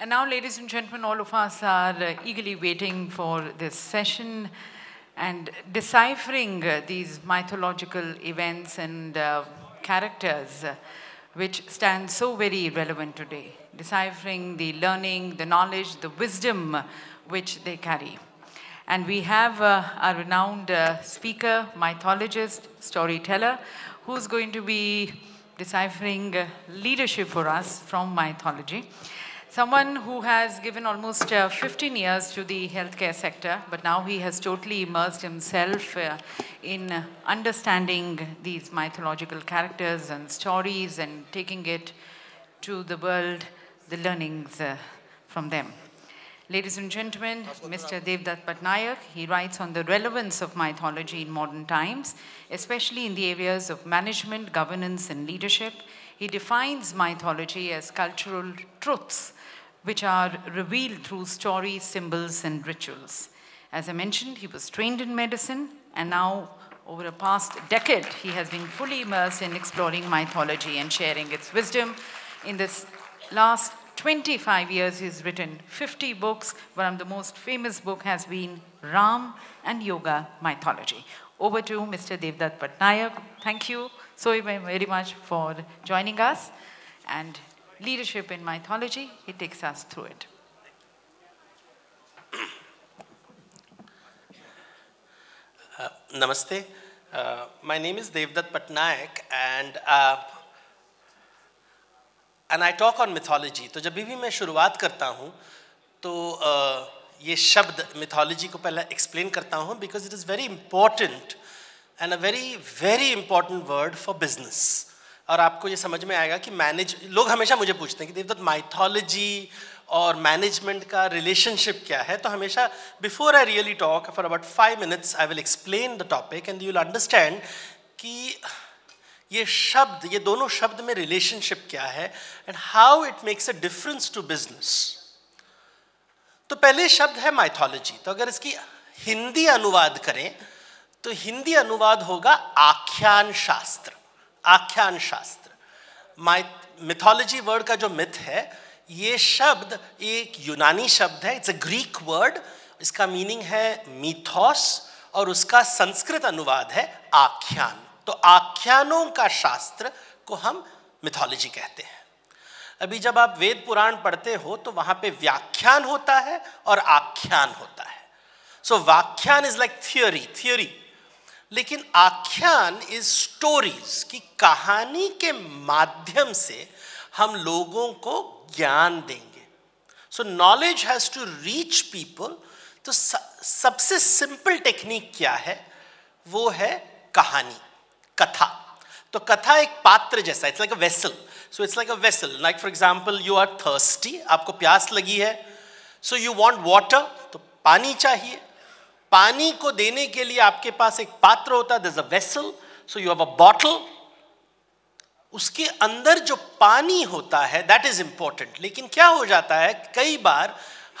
And now, ladies and gentlemen, all of us are eagerly waiting for this session and deciphering uh, these mythological events and uh, characters uh, which stand so very relevant today. Deciphering the learning, the knowledge, the wisdom uh, which they carry. And we have uh, renowned uh, speaker, mythologist, storyteller, who's going to be deciphering leadership for us from mythology someone who has given almost uh, 15 years to the healthcare sector, but now he has totally immersed himself uh, in understanding these mythological characters and stories and taking it to the world, the learnings uh, from them. Ladies and gentlemen, Mr. Devdat Patnaik, he writes on the relevance of mythology in modern times, especially in the areas of management, governance, and leadership. He defines mythology as cultural truths which are revealed through stories, symbols, and rituals. As I mentioned, he was trained in medicine, and now, over the past decade, he has been fully immersed in exploring mythology and sharing its wisdom. In this last 25 years, he's written 50 books. One of the most famous book has been Ram and Yoga Mythology. Over to Mr. Devdat Patnaik. Thank you so very much for joining us. And Leadership in Mythology. He takes us through it. Uh, namaste. Uh, my name is Devdat Patnaik and uh, and I talk on mythology. So, जब I start, I explain mythology because it is very important and a very very important word for business. और आपको ये समझ में आएगा कि manage लोग हमेशा मुझे पूछते हैं कि देवदत्त माइथोलॉजी और मैनेजमेंट का रिलेशनशिप क्या है तो हमेशा before I really talk for about five minutes I will explain the topic and you will understand कि ये शब्द ये दोनों शब्द में रिलेशनशिप क्या है and how it makes a difference to business तो पहले शब्द है माइथोलॉजी तो अगर इसकी हिंदी अनुवाद करें तो हिंदी अनुवाद होगा आख्यान शास्त्र आख्यान शास्त्र मिथोलॉजी वर्ड का जो मिथ है ये शब्द एक यूनानी शब्द है इट्स अ ग्रीक वर्ड इसका मीनिंग है मिथोस और उसका संस्कृत अनुवाद है आख्यान तो आख्यानों का शास्त्र को हम मिथोलॉजी कहते हैं अभी जब आप वेद पुराण पढ़ते हो तो वहां पे व्याख्यान होता है और आख्यान होता है सो so, व्याख्यान इज लाइक थियोरी थियोरी लेकिन आख्यान इज स्टोरीज की कहानी के माध्यम से हम लोगों को ज्ञान देंगे so knowledge has to reach people तो सबसे सिंपल टेक्निक क्या है वो है कहानी कथा तो कथा एक पात्र जैसा it's like a vessel so it's like a vessel like for example you are thirsty आपको प्यास लगी है सो यू वॉन्ट वाटर तो पानी चाहिए पानी को देने के लिए आपके पास एक पात्र होता है vessel so you have a bottle उसके अंदर जो पानी होता है दैट इज इंपॉर्टेंट लेकिन क्या हो जाता है कई बार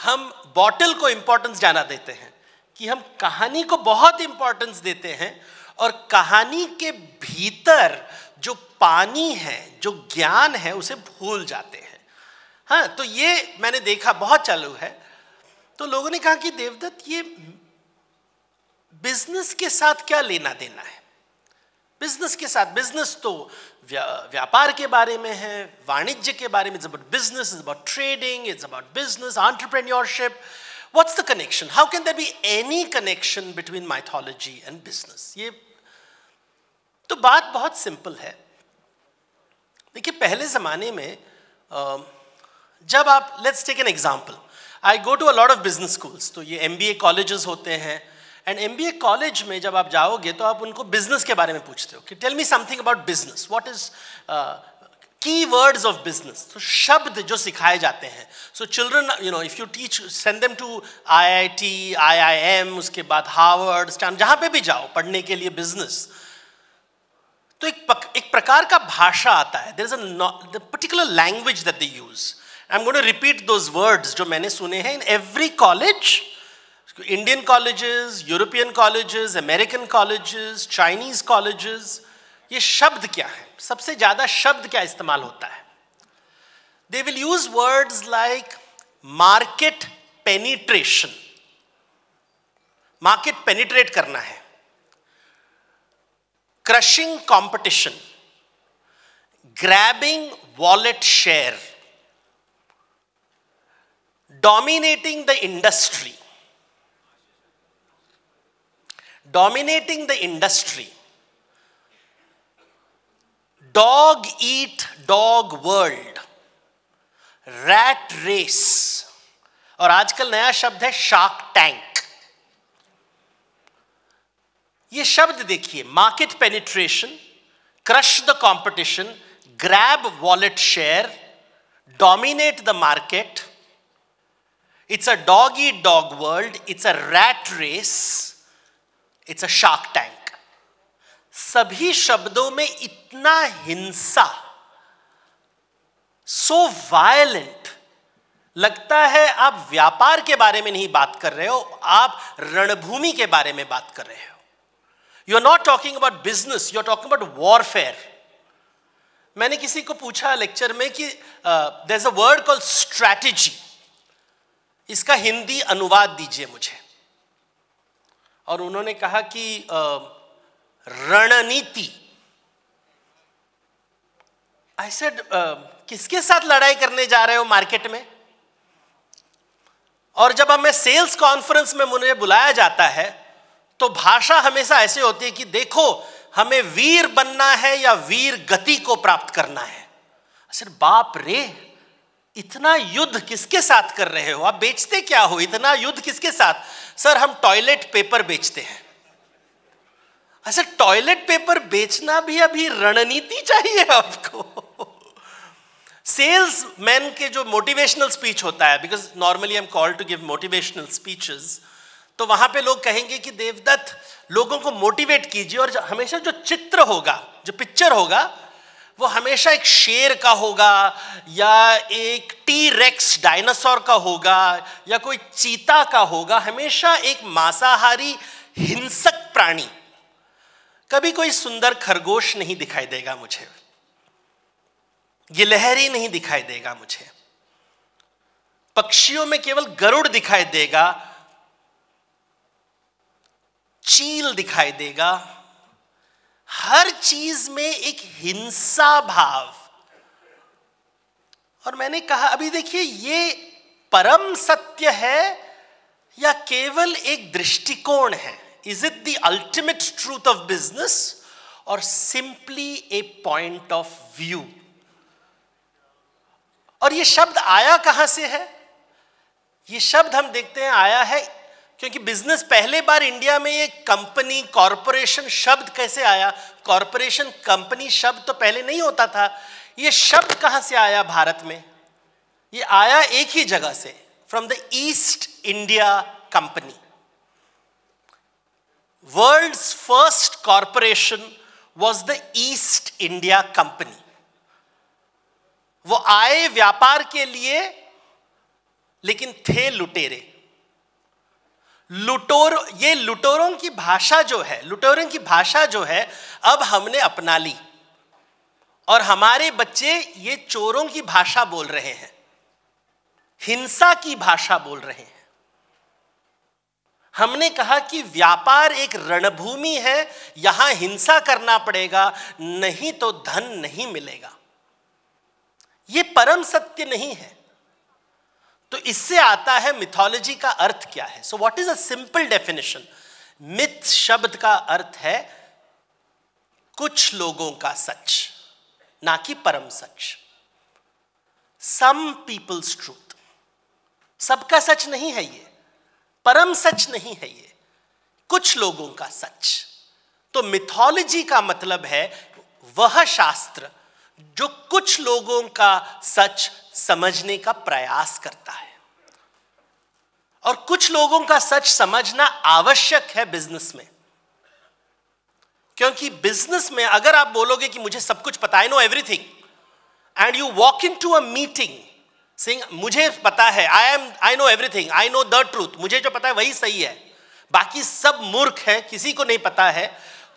हम बॉटल को इंपॉर्टेंस जाना देते हैं कि हम कहानी को बहुत इंपॉर्टेंस देते हैं और कहानी के भीतर जो पानी है जो ज्ञान है उसे भूल जाते हैं हाँ तो ये मैंने देखा बहुत चालू है तो लोगों ने कहा कि देवदत्त ये बिजनेस के साथ क्या लेना देना है बिजनेस के साथ बिजनेस तो व्या, व्यापार के बारे में है वाणिज्य के बारे में is about business is about trading is about business entrepreneurship what's the connection how can there be any connection between mythology and business ये तो बात बहुत सिंपल है देखिए पहले ज़माने में जब आप let's take an example I go to a lot of business schools तो ये ए कॉलेजेस होते हैं एंड एम कॉलेज में जब आप जाओगे तो आप उनको बिजनेस के बारे में पूछते हो कि tell me something about business what is key words of business तो शब्द जो सिखाए जाते हैं so children you know if you teach send them to I I T I I M उसके बाद हार्वर्ड स्टैन जहाँ पे भी जाओ पढ़ने के लिए बिजनेस तो एक पक, एक प्रकार का भाषा आता है there is a particular language that they use I am going to repeat those words जो मैंने सुने हैं in every college Indian colleges European colleges American colleges Chinese colleges ये शब्द क्या है सबसे ज़्यादा शब्द क्या इस्तेमाल होता है they will use words like market penetration market penetrate करना है crushing competition grabbing wallet share dominating the industry dominating the industry. Dog eat dog world. Rat race और आजकल नया शब्द है शार्क टैंक ये शब्द देखिए market penetration crush the competition grab wallet share dominate the market it's a dog eat dog world it's a rat race it's a shark tank सभी शब्दों में इतना हिंसा सो वायलेंट लगता है आप व्यापार के बारे में नहीं बात कर रहे हो आप रणभूमि के बारे में बात कर रहे हो you are not talking about business you are talking about warfare मैंने किसी को पूछा लेक्चर में कि there a word call strategy इसका हिंदी अनुवाद दीजिए मुझे और उन्होंने कहा कि रणनीति आई सेड किसके साथ लड़ाई करने जा रहे हो मार्केट में और जब हमें सेल्स कॉन्फ्रेंस में मुझे बुलाया जाता है तो भाषा हमेशा ऐसे होती है कि देखो हमें वीर बनना है या वीर गति को प्राप्त करना है सिर्फ बाप रे इतना युद्ध किसके साथ कर रहे हो आप बेचते क्या हो इतना युद्ध किसके साथ सर हम टॉयलेट पेपर बेचते हैं अच्छा टॉयलेट पेपर बेचना भी अभी रणनीति चाहिए आपको सेल्स मैन के जो मोटिवेशनल स्पीच होता है because normally I am call to give motivational speeches तो वहां पे लोग कहेंगे कि देवदत्त लोगों को मोटिवेट कीजिए और हमेशा जो चित्र होगा जो पिक्चर होगा वो हमेशा एक शेर का होगा या एक टी रेक्स डायनासोर का होगा या कोई चीता का होगा हमेशा एक मांसाहारी हिंसक प्राणी कभी कोई सुंदर खरगोश नहीं दिखाई देगा मुझे गिलहरी नहीं दिखाई देगा मुझे पक्षियों में केवल गरुड़ दिखाई देगा चील दिखाई देगा हर चीज में एक हिंसा भाव और मैंने कहा अभी देखिए ये परम सत्य है या केवल एक दृष्टिकोण है is it the ultimate truth of business और simply a point of view और ये शब्द आया कहां से है ये शब्द हम देखते हैं आया है क्योंकि बिजनेस पहले बार इंडिया में ये कंपनी कॉरपोरेशन शब्द कैसे आया कॉरपोरेशन कंपनी शब्द तो पहले नहीं होता था ये शब्द कहां से आया भारत में ये आया एक ही जगह से from the East India company world first corporation was the East India company वो आए व्यापार के लिए लेकिन थे लुटेरे लुटोर ये लुटोरों की भाषा जो है लुटोरों की भाषा जो है अब हमने अपना ली और हमारे बच्चे ये चोरों की भाषा बोल रहे हैं हिंसा की भाषा बोल रहे हैं हमने कहा कि व्यापार एक रणभूमि है यहां हिंसा करना पड़ेगा नहीं तो धन नहीं मिलेगा यह परम सत्य नहीं है तो इससे आता है मिथोलॉजी का अर्थ क्या है so what is a simple definition myth शब्द का अर्थ है कुछ लोगों का सच ना कि परम सच सम पीपल्स ट्रूथ सबका सच नहीं है ये परम सच नहीं है ये कुछ लोगों का सच तो मिथोलॉजी का मतलब है वह शास्त्र जो कुछ लोगों का सच समझने का प्रयास करता है और कुछ लोगों का सच समझना आवश्यक है बिजनेस में क्योंकि बिजनेस में अगर आप बोलोगे कि मुझे सब कुछ पता है know everything and you walk into a meeting सिंह मुझे पता है I am I know everything I know the truth मुझे जो पता है वही सही है बाकी सब मूर्ख है किसी को नहीं पता है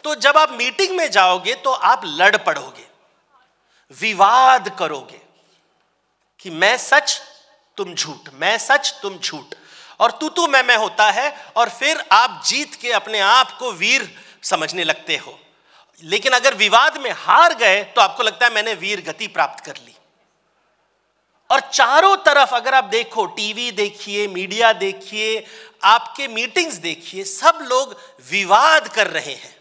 तो जब आप मीटिंग में जाओगे तो आप लड़ पड़ोगे विवाद करोगे कि मैं सच तुम झूठ मैं सच तुम झूठ और तू तू मैं मैं होता है और फिर आप जीत के अपने आप को वीर समझने लगते हो लेकिन अगर विवाद में हार गए तो आपको लगता है मैंने वीर गति प्राप्त कर ली और चारों तरफ अगर आप देखो टीवी देखिए मीडिया देखिए आपके मीटिंग्स देखिए सब लोग विवाद कर रहे हैं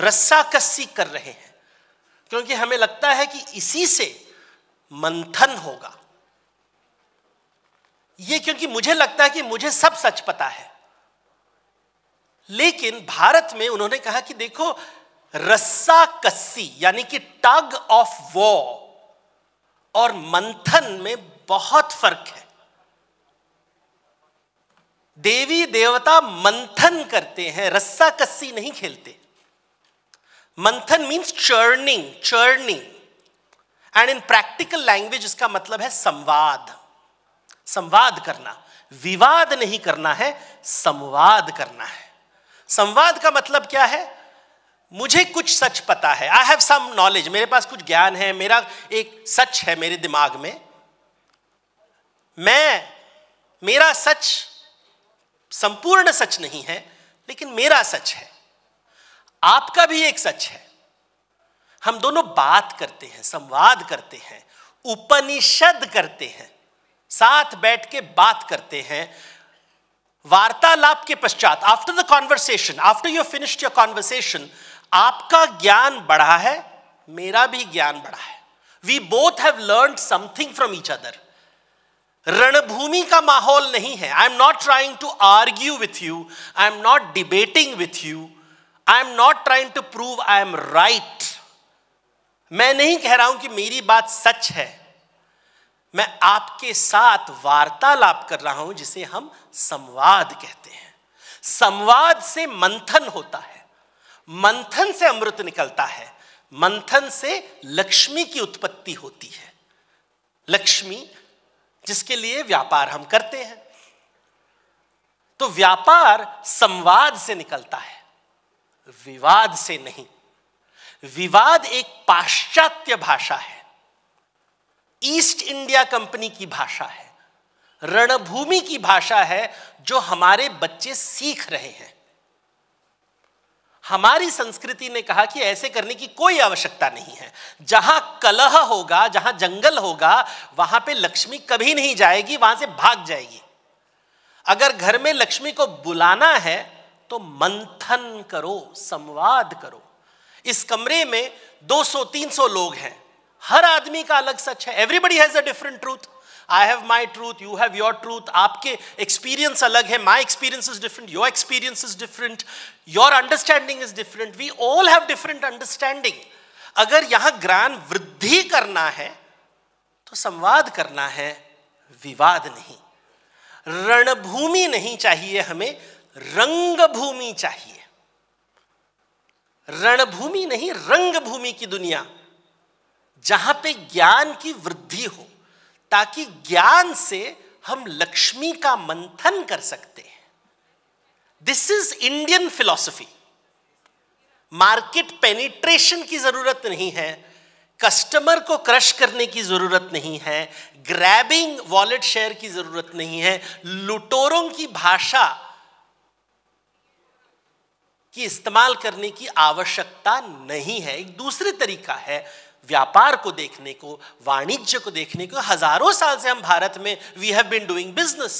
रस्साकस्सी कर रहे हैं क्योंकि हमें लगता है कि इसी से मंथन होगा ये क्योंकि मुझे लगता है कि मुझे सब सच पता है लेकिन भारत में उन्होंने कहा कि देखो रस्सा कस्सी यानी कि टग ऑफ वॉ और मंथन में बहुत फर्क है देवी देवता मंथन करते हैं रस्सा कस्सी नहीं खेलते मंथन means churning churning and in practical language इसका मतलब है संवाद संवाद करना विवाद नहीं करना है संवाद करना है संवाद का मतलब क्या है मुझे कुछ सच पता है आई हैव सम नॉलेज मेरे पास कुछ ज्ञान है मेरा एक सच है मेरे दिमाग में मैं मेरा सच संपूर्ण सच नहीं है लेकिन मेरा सच है आपका भी एक सच है हम दोनों बात करते हैं संवाद करते हैं उपनिषद करते हैं साथ बैठ के बात करते हैं वार्तालाप के पश्चात after the conversation after you finished your conversation आपका ज्ञान बढ़ा है मेरा भी ज्ञान बढ़ा है we both have learn something from each other रणभूमि का माहौल नहीं है I am not trying to argue with you I am not debating with you I am not trying to prove I am right मैं नहीं कह रहा हूं कि मेरी बात सच है मैं आपके साथ वार्तालाप कर रहा हूं जिसे हम संवाद कहते हैं संवाद से मंथन होता है मंथन से अमृत निकलता है मंथन से लक्ष्मी की उत्पत्ति होती है लक्ष्मी जिसके लिए व्यापार हम करते हैं तो व्यापार संवाद से निकलता है विवाद से नहीं विवाद एक पाश्चात्य भाषा है ईस्ट इंडिया कंपनी की भाषा है रणभूमि की भाषा है जो हमारे बच्चे सीख रहे हैं हमारी संस्कृति ने कहा कि ऐसे करने की कोई आवश्यकता नहीं है जहां कलह होगा जहां जंगल होगा वहां पे लक्ष्मी कभी नहीं जाएगी वहां से भाग जाएगी अगर घर में लक्ष्मी को बुलाना है तो मंथन करो संवाद करो इस कमरे में 200-300 लोग हैं हर आदमी का अलग सच है everybody has a different truth I have my truth you have your truth आपके एक्सपीरियंस अलग है my experience is different your experience is different your understanding is different we all have different understanding अगर यहां ज्ञान वृद्धि करना है तो संवाद करना है विवाद नहीं रणभूमि नहीं चाहिए हमें रंगभूमि चाहिए रणभूमि नहीं रंगभूमि की दुनिया जहां पे ज्ञान की वृद्धि हो ताकि ज्ञान से हम लक्ष्मी का मंथन कर सकते हैं this is Indian philosophy market penetration की जरूरत नहीं है कस्टमर को क्रश करने की जरूरत नहीं है ग्रैबिंग वॉलेट शेयर की जरूरत नहीं है लुटोरों की भाषा कि इस्तेमाल करने की आवश्यकता नहीं है एक दूसरे तरीका है व्यापार को देखने को वाणिज्य को देखने को हजारों साल से हम भारत में we have been doing business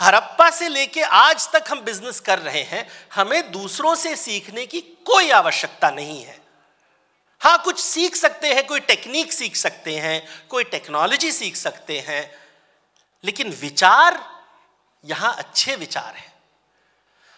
Harappa से लेके आज तक हम बिजनेस कर रहे हैं हमें दूसरों से सीखने की कोई आवश्यकता नहीं है हाँ कुछ सीख सकते हैं कोई टेक्निक सीख सकते हैं कोई टेक्नोलॉजी सीख सकते हैं लेकिन विचार यहां अच्छे विचार हैं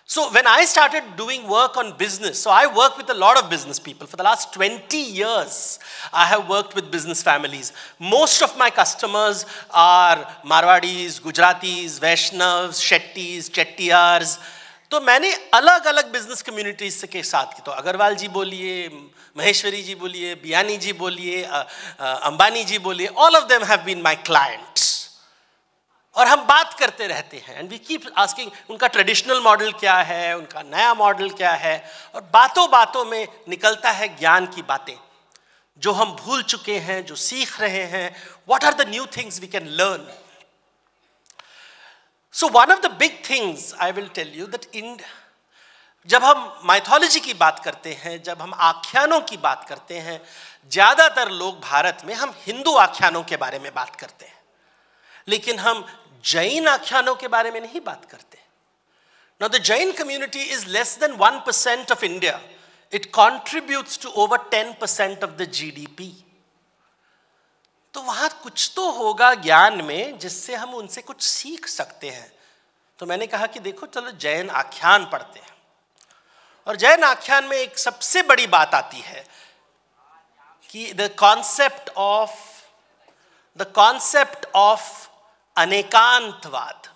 So when I started doing work on business, so I work with a lot of business people. For the last 20 years, I have worked with business families. Most of my customers are Marwadis, Gujaratis, Vaishnavs, Shettis, Chettiars. So many, अलग अलग business communities के साथ की तो Agarwal Maheshwari बोलिए महेश्वरी जी बोलिए बियानी जी बोलिए अंबानी जी बोलिए ऑल ऑफ और हम बात करते रहते हैं एंड वी कीप आस्किंग उनका ट्रेडिशनल मॉडल क्या है उनका नया मॉडल क्या है और बातों बातों में निकलता है ज्ञान की बातें जो हम भूल चुके हैं जो सीख रहे हैं what are the new things we can learn so one of the big things I will tell you that in जब हम माइथोलॉजी की बात करते हैं जब हम आख्यानों की बात करते हैं ज़्यादातर लोग भारत में हम हिंदू आख्यानों के बारे में बात करते हैं लेकिन हम जैन आख्यानों के बारे में नहीं बात करते the Jain community is less than one percent of India it contribute to over ten percent of the GDP. तो वहां कुछ तो होगा ज्ञान में जिससे हम उनसे कुछ सीख सकते हैं तो मैंने कहा कि देखो चलो जैन आख्यान पढ़ते हैं और जैन आख्यान में एक सबसे बड़ी बात आती है कि the concept of the concept of Anekantavada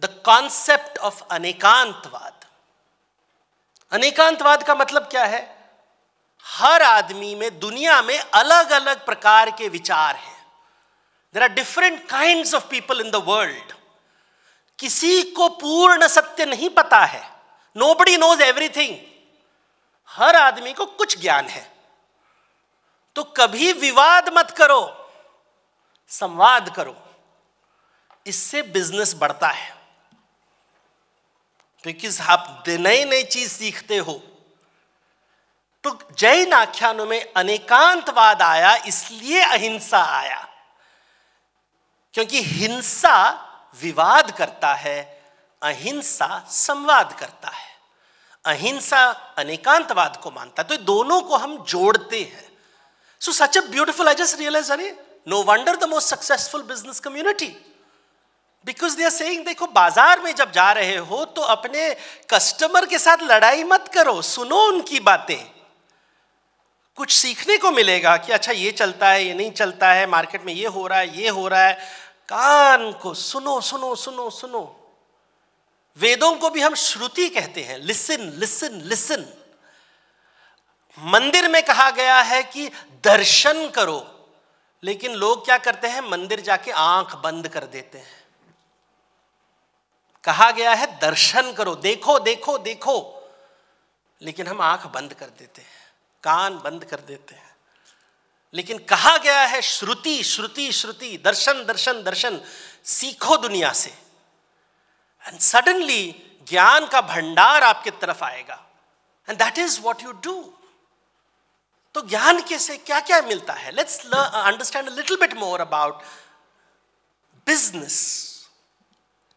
the concept of Anekantavada अनेकांतवाद का मतलब क्या है हर आदमी में दुनिया में अलग अलग प्रकार के विचार हैं there are different kind of people in the world किसी को पूर्ण सत्य नहीं पता है नो बडी नोज एवरीथिंग हर आदमी को कुछ ज्ञान है तो कभी विवाद मत करो संवाद करो इससे बिजनेस बढ़ता है क्योंकि आप नई नई चीज सीखते हो तो जैन आख्यानों में अनेकांतवाद आया इसलिए अहिंसा आया क्योंकि हिंसा विवाद करता है अहिंसा संवाद करता है अहिंसा अनेकांतवाद को मानता है तो दोनों को हम जोड़ते हैं so such a beautiful I just realise अरे no wonder the most successful business community because they are saying देखो बाजार में जब जा रहे हो तो अपने कस्टमर के साथ लड़ाई मत करो सुनो उनकी बातें कुछ सीखने को मिलेगा कि अच्छा ये चलता है ये नहीं चलता है मार्केट में ये हो रहा है ये हो रहा है कान को सुनो सुनो सुनो सुनो वेदों को भी हम श्रुति कहते हैं लिसन लिसन लिसन मंदिर में कहा गया है कि दर्शन करो लेकिन लोग क्या करते हैं मंदिर जाके आंख बंद कर देते हैं कहा गया है दर्शन करो देखो देखो देखो लेकिन हम आंख बंद कर देते हैं कान बंद कर देते हैं लेकिन कहा गया है श्रुति श्रुति श्रुति दर्शन दर्शन दर्शन सीखो दुनिया से एंड सडनली ज्ञान का भंडार आपके तरफ आएगा and that is what you do तो ज्ञान के से क्या क्या मिलता है let's understand little bit more about business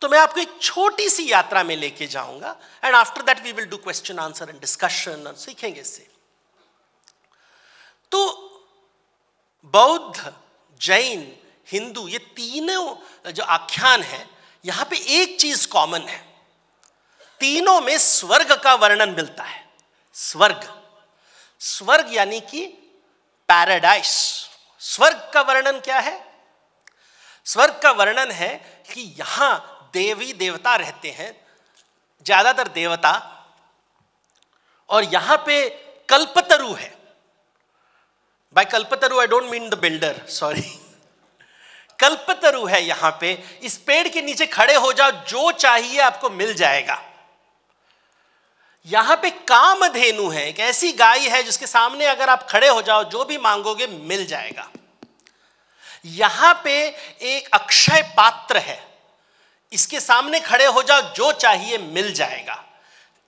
तो मैं आपको एक छोटी सी यात्रा में लेके जाऊंगा and after that we will do question answer and discussion सीखेंगे इससे तो बौद्ध जैन हिंदू ये तीनों uh, जो आख्यान है यहां पे एक चीज कॉमन है तीनों में स्वर्ग का वर्णन मिलता है स्वर्ग स्वर्ग यानी कि पैराडाइस स्वर्ग का वर्णन क्या है स्वर्ग का वर्णन है कि यहां देवी देवता रहते हैं ज्यादातर देवता और यहां पे कल्पतरु है by Kalpataru I don't mean the builder sorry Kalpataru है यहां पे इस पेड़ के नीचे खड़े हो जाओ जो चाहिए आपको मिल जाएगा यहां पे कामधेनु है एक ऐसी गाय है जिसके सामने अगर आप खड़े हो जाओ जो भी मांगोगे मिल जाएगा यहां पे एक अक्षय पात्र है इसके सामने खड़े हो जाओ जो चाहिए मिल जाएगा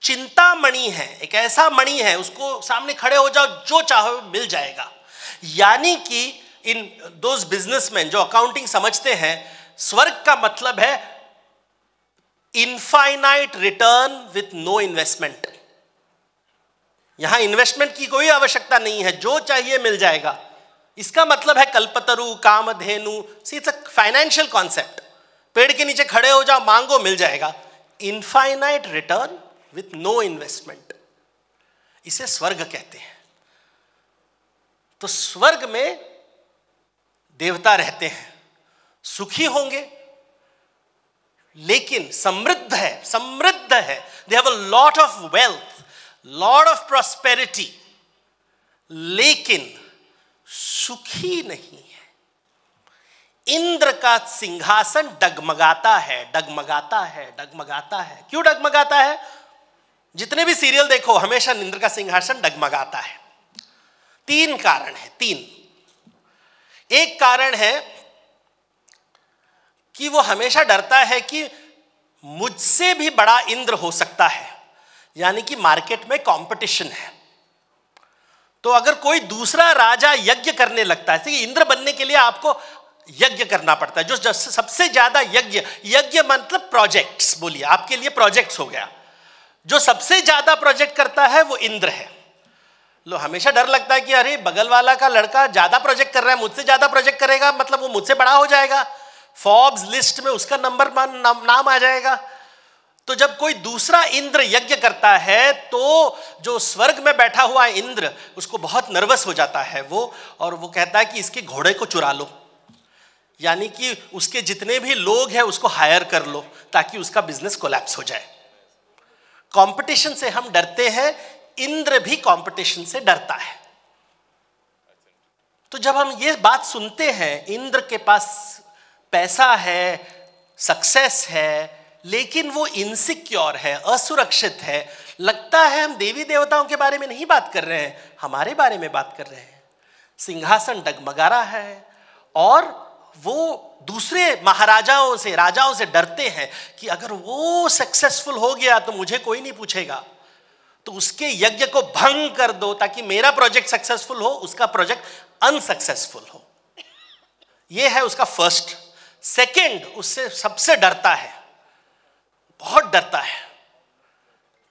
चिंता मणि है एक ऐसा मणि है उसको सामने खड़े हो जाओ जो चाहो मिल जाएगा यानी कि इन दो बिजनेसमैन जो अकाउंटिंग समझते हैं स्वर्ग का मतलब है infinite return with no investment यहां इन्वेस्टमेंट की कोई आवश्यकता नहीं है जो चाहिए मिल जाएगा इसका मतलब है Kalpataru Kamadhenu it's a financial concept पेड़ के नीचे खड़े हो जाओ मांगो मिल जाएगा infinite return with no investment इसे स्वर्ग कहते हैं तो स्वर्ग में देवता रहते हैं सुखी होंगे लेकिन समृद्ध है समृद्ध है they have a lot of wealth lot of prosperity लेकिन सुखी नहीं है इंद्र का सिंहासन डगमगाता है डगमगाता है डगमगाता है क्यों डगमगाता है जितने भी सीरियल देखो हमेशा इंद्र का सिंहासन डगमगाता है तीन कारण है तीन एक कारण है कि वो हमेशा डरता है कि मुझसे भी बड़ा इंद्र हो सकता है यानी कि मार्केट में कंपटीशन है तो अगर कोई दूसरा राजा यज्ञ करने लगता है इंद्र बनने के लिए आपको यज्ञ करना पड़ता है जो सबसे ज्यादा यज्ञ यज्ञ मतलब प्रोजेक्ट्स बोलिए आपके लिए प्रोजेक्ट्स हो गया जो सबसे ज्यादा प्रोजेक्ट करता है वो इंद्र है लो हमेशा डर लगता है कि अरे बगल वाला का लड़का ज्यादा प्रोजेक्ट कर रहा है मुझसे ज्यादा प्रोजेक्ट करेगा मतलब वो मुझसे बड़ा हो जाएगा फॉर्ब्स लिस्ट में उसका नंबर नाम, नाम आ जाएगा तो जब कोई दूसरा इंद्र यज्ञ करता है तो जो स्वर्ग में बैठा हुआ इंद्र उसको बहुत नर्वस हो जाता है वो और वो कहता है कि इसके घोड़े को चुरा लो यानी कि उसके जितने भी लोग हैं उसको हायर कर लो ताकि उसका बिजनेस कोलैप्स हो जाए कंपटीशन से हम डरते हैं इंद्र भी कंपटीशन से डरता है तो जब हम ये बात सुनते हैं इंद्र के पास पैसा है सक्सेस है लेकिन वो इनसिक्योर है असुरक्षित है लगता है हम देवी देवताओं के बारे में नहीं बात कर रहे हैं हमारे बारे में बात कर रहे हैं सिंहासन डगमगा रहा है और वो दूसरे महाराजाओं से राजाओं से डरते हैं कि अगर वो सक्सेसफुल हो गया तो मुझे कोई नहीं पूछेगा तो उसके यज्ञ को भंग कर दो ताकि मेरा प्रोजेक्ट सक्सेसफुल हो उसका प्रोजेक्ट अनसक्सेसफुल हो यह है उसका फर्स्ट सेकंड उससे सबसे डरता है बहुत डरता है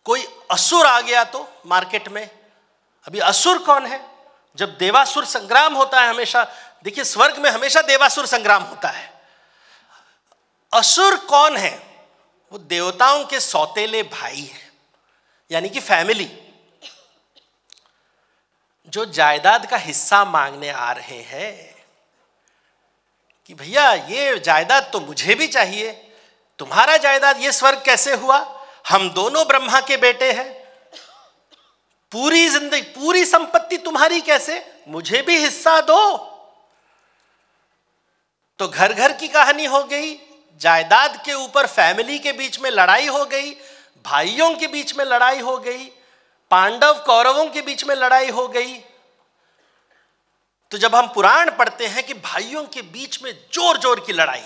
कोई असुर आ गया तो मार्केट में अभी असुर कौन है जब देवासुर संग्राम होता है हमेशा देखिए स्वर्ग में हमेशा देवासुर संग्राम होता है असुर कौन है वो देवताओं के सौतेले भाई है यानी कि फैमिली जो जायदाद का हिस्सा मांगने आ रहे हैं कि भैया ये जायदाद तो मुझे भी चाहिए तुम्हारा जायदाद ये स्वर्ग कैसे हुआ हम दोनों ब्रह्मा के बेटे हैं पूरी जिंदगी पूरी संपत्ति तुम्हारी कैसे मुझे भी हिस्सा दो तो घर घर की कहानी हो गई जायदाद के ऊपर फैमिली के बीच में लड़ाई हो गई भाइयों के बीच में लड़ाई हो गई पांडव कौरवों के बीच में लड़ाई हो गई तो जब हम पुराण पढ़ते हैं कि भाइयों के बीच में जोर जोर की लड़ाई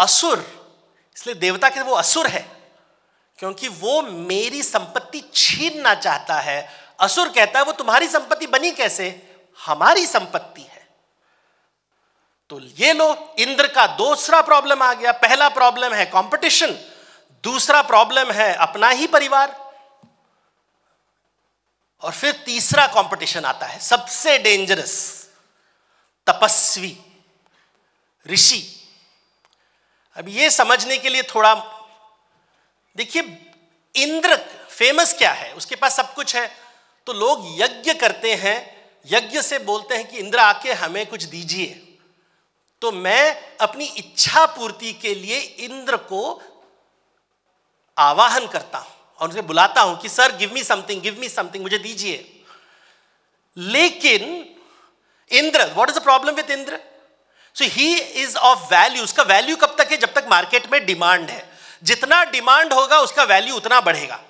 असुर इसलिए देवता के वो असुर है क्योंकि वो मेरी संपत्ति छीनना चाहता है असुर कहता है वो तुम्हारी संपत्ति बनी कैसे हमारी संपत्ति है तो ये लो इंद्र का दूसरा प्रॉब्लम आ गया पहला प्रॉब्लम है कंपटीशन दूसरा प्रॉब्लम है अपना ही परिवार और फिर तीसरा कंपटीशन आता है सबसे डेंजरस तपस्वी ऋषि अब ये समझने के लिए थोड़ा देखिए इंद्र फेमस क्या है उसके पास सब कुछ है तो लोग यज्ञ करते हैं यज्ञ से बोलते हैं कि इंद्र आके हमें कुछ दीजिए तो मैं अपनी इच्छा पूर्ति के लिए इंद्र को आवाहन करता हूं और उसे बुलाता हूं कि sir give me something give me something मुझे दीजिए लेकिन Indra what is the problem with Indra so he is of value उसका वैल्यू कब तक है जब तक मार्केट में डिमांड है जितना डिमांड होगा उसका वैल्यू उतना बढ़ेगा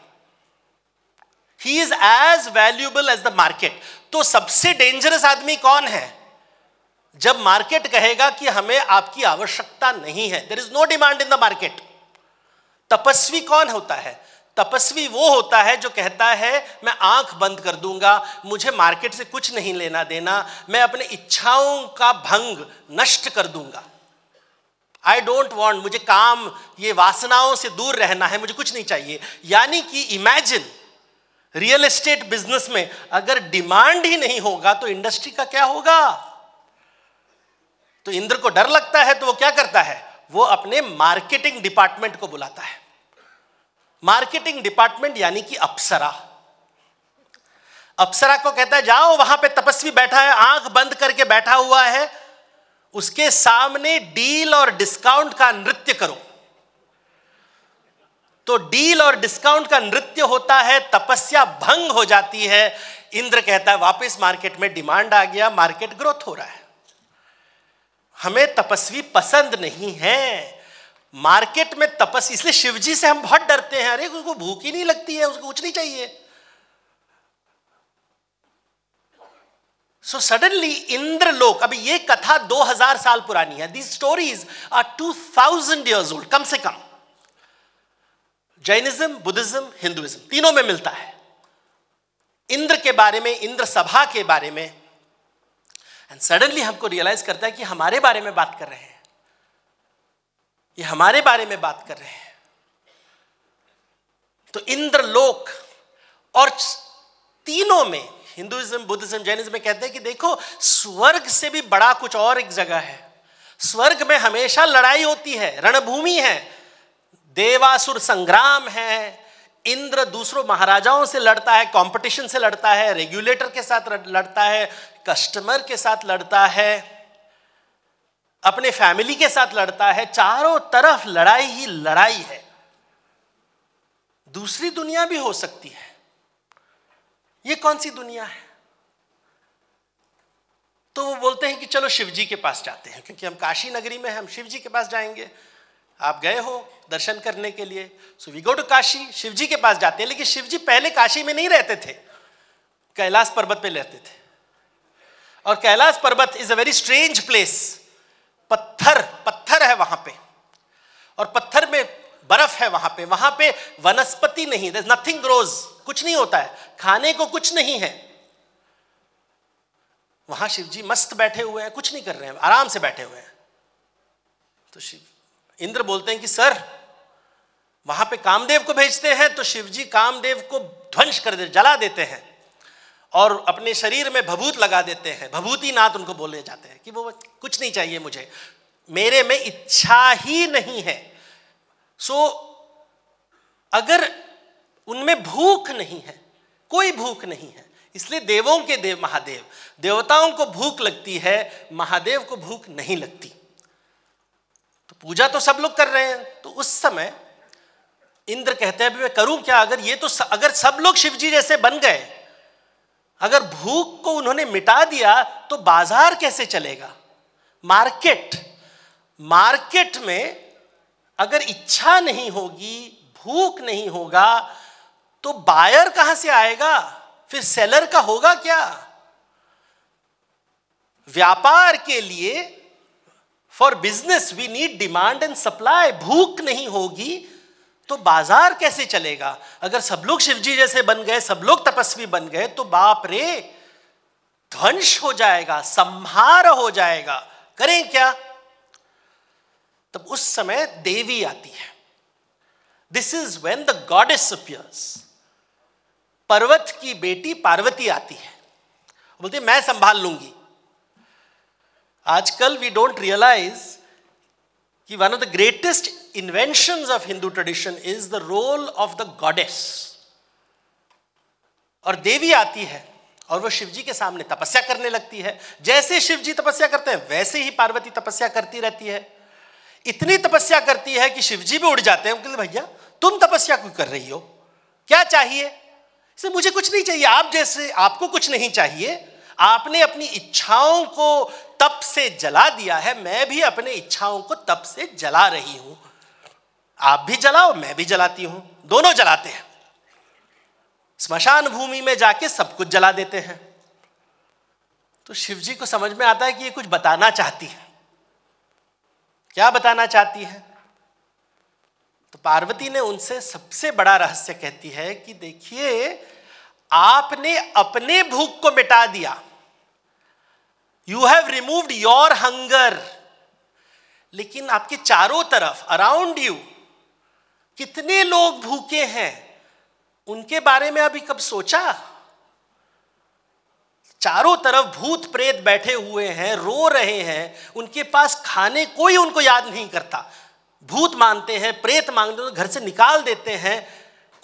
he is as valuable as the market तो सबसे डेंजरस आदमी कौन है जब मार्केट कहेगा कि हमें आपकी आवश्यकता नहीं है there is no demand in the market तपस्वी कौन होता है तपस्वी वो होता है जो कहता है मैं आंख बंद कर दूंगा मुझे मार्केट से कुछ नहीं लेना देना मैं अपने इच्छाओं का भंग नष्ट कर दूंगा आई डोंट वॉन्ट मुझे काम ये वासनाओं से दूर रहना है मुझे कुछ नहीं चाहिए यानी कि इमेजिन रियल एस्टेट बिजनेस में अगर डिमांड ही नहीं होगा तो इंडस्ट्री का क्या होगा तो इंद्र को डर लगता है तो वो क्या करता है वो अपने मार्केटिंग डिपार्टमेंट को बुलाता है मार्केटिंग डिपार्टमेंट यानी कि अप्सरा अप्सरा को कहता है जाओ वहां पे तपस्वी बैठा है आंख बंद करके बैठा हुआ है उसके सामने डील और डिस्काउंट का नृत्य करो तो डील और डिस्काउंट का नृत्य होता है तपस्या भंग हो जाती है इंद्र कहता है वापस मार्केट में डिमांड आ गया मार्केट ग्रोथ हो रहा है हमें तपस्वी पसंद नहीं है मार्केट में तपस इसलिए शिवजी से हम बहुत डरते हैं अरे उसको भूख ही नहीं लगती है उसको कुछ नहीं चाहिए सो सडनली इंद्र लोक अभी ये कथा 2000 साल पुरानी है these stories are 2000 years old कम से कम जैनिज्म बुद्धिज्म हिंदुइज्म तीनों में मिलता है इंद्र के बारे में इंद्र सभा के बारे में एंड सडनली हमको रियलाइज करता है कि हमारे बारे में बात कर रहे हैं ये हमारे बारे में बात कर रहे हैं तो इंद्रलोक और तीनों में हिंदुइज्म बुद्धिज्म जैनिज्म में कहते हैं कि देखो स्वर्ग से भी बड़ा कुछ और एक जगह है स्वर्ग में हमेशा लड़ाई होती है रणभूमि है देवासुर संग्राम है इंद्र दूसरों महाराजाओं से लड़ता है कंपटीशन से लड़ता है रेगुलेटर के साथ लड़ता है कस्टमर के साथ लड़ता है अपने फैमिली के साथ लड़ता है चारों तरफ लड़ाई ही लड़ाई है दूसरी दुनिया भी हो सकती है ये कौन सी दुनिया है तो वो बोलते हैं कि चलो शिव जी के पास जाते हैं क्योंकि हम काशी नगरी में हैं हम शिव जी के पास जाएंगे आप गए हो दर्शन करने के लिए so we go to Kashi Shiv ji के पास जाते हैं लेकिन शिव जी पहले काशी में नहीं रहते थे कैलाश पर्वत पे रहते थे और Kailash Parvat is a very strange place पत्थर पत्थर है वहां पे और पत्थर में बर्फ है वहां पे वहां पे वनस्पति नहीं दर नथिंग ग्रोज कुछ नहीं होता है खाने को कुछ नहीं है वहां शिवजी मस्त बैठे हुए हैं कुछ नहीं कर रहे हैं आराम से बैठे हुए हैं तो शिव इंद्र बोलते हैं कि सर वहां पे कामदेव को भेजते हैं तो शिवजी कामदेव को ध्वंस कर दे जला देते हैं और अपने शरीर में भभूत लगा देते हैं भभूति नाथ उनको बोले जाते हैं कि वो कुछ नहीं चाहिए मुझे मेरे में इच्छा ही नहीं है सो अगर उनमें भूख नहीं है कोई भूख नहीं है इसलिए देवों के देव महादेव देवताओं को भूख लगती है महादेव को भूख नहीं लगती तो पूजा तो सब लोग कर रहे हैं तो उस समय इंद्र कहते हैं अभी मैं करूं क्या अगर ये तो स, अगर सब लोग शिव जी जैसे बन गए अगर भूख को उन्होंने मिटा दिया तो बाजार कैसे चलेगा मार्केट मार्केट में अगर इच्छा नहीं होगी भूख नहीं होगा तो बायर कहां से आएगा फिर सेलर का होगा क्या व्यापार के लिए for business we need demand and supply भूख नहीं होगी तो बाजार कैसे चलेगा अगर सब लोग शिवजी जैसे बन गए सब लोग तपस्वी बन गए तो बाप रे ध्वंस हो जाएगा संहार हो जाएगा करें क्या तब उस समय देवी आती है this is when the goddess appears पर्वत की बेटी पार्वती आती है बोलती मैं संभाल लूंगी आजकल वी डोंट रियलाइज कि one of the greatest invention of Hindu tradition is the role of the goddess और देवी आती है और वो शिवजी के सामने तपस्या करने लगती है जैसे शिवजी तपस्या करते हैं वैसे ही पार्वती तपस्या करती रहती है इतनी तपस्या करती है कि शिवजी भी उड़ जाते हैं उनके भैया तुम तपस्या क्यों कर रही हो क्या चाहिए इसे मुझे कुछ नहीं चाहिए आप जैसे आपको कुछ नहीं चाहिए आपने अपनी इच्छाओं को तप से जला दिया है मैं भी अपने इच्छाओं को तप से जला रही हूं आप भी जलाओ मैं भी जलाती हूं दोनों जलाते हैं स्मशान भूमि में जाके सब कुछ जला देते हैं तो शिव जी को समझ में आता है कि ये कुछ बताना चाहती है क्या बताना चाहती है तो पार्वती ने उनसे सबसे बड़ा रहस्य कहती है कि देखिए आपने अपने भूख को मिटा दिया you have removed your hunger लेकिन आपके चारों तरफ अराउंड यू कितने लोग भूखे हैं उनके बारे में अभी कब सोचा चारों तरफ भूत प्रेत बैठे हुए हैं रो रहे हैं उनके पास खाने कोई उनको याद नहीं करता भूत मानते हैं प्रेत मांगते हैं घर से निकाल देते हैं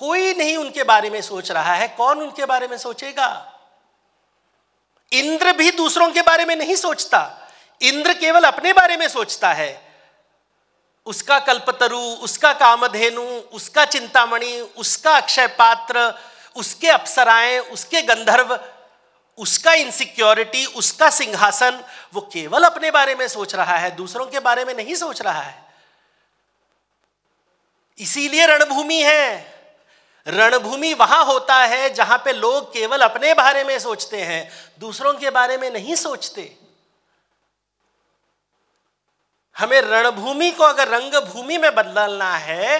कोई नहीं उनके बारे में सोच रहा है कौन उनके बारे में सोचेगा इंद्र भी दूसरों के बारे में नहीं सोचता इंद्र केवल अपने बारे में सोचता है उसका कल्पतरु उसका कामधेनु उसका चिंतामणि उसका अक्षय पात्र उसके अप्सराएं उसके गंधर्व उसका इनसिक्योरिटी उसका सिंहासन वो केवल अपने बारे में सोच रहा है दूसरों के बारे में नहीं सोच रहा है इसीलिए रणभूमि है रणभूमि वहां होता है जहां पे लोग केवल अपने बारे में सोचते हैं दूसरों के बारे में नहीं सोचते हमें रणभूमि को अगर रंगभूमि में बदलना है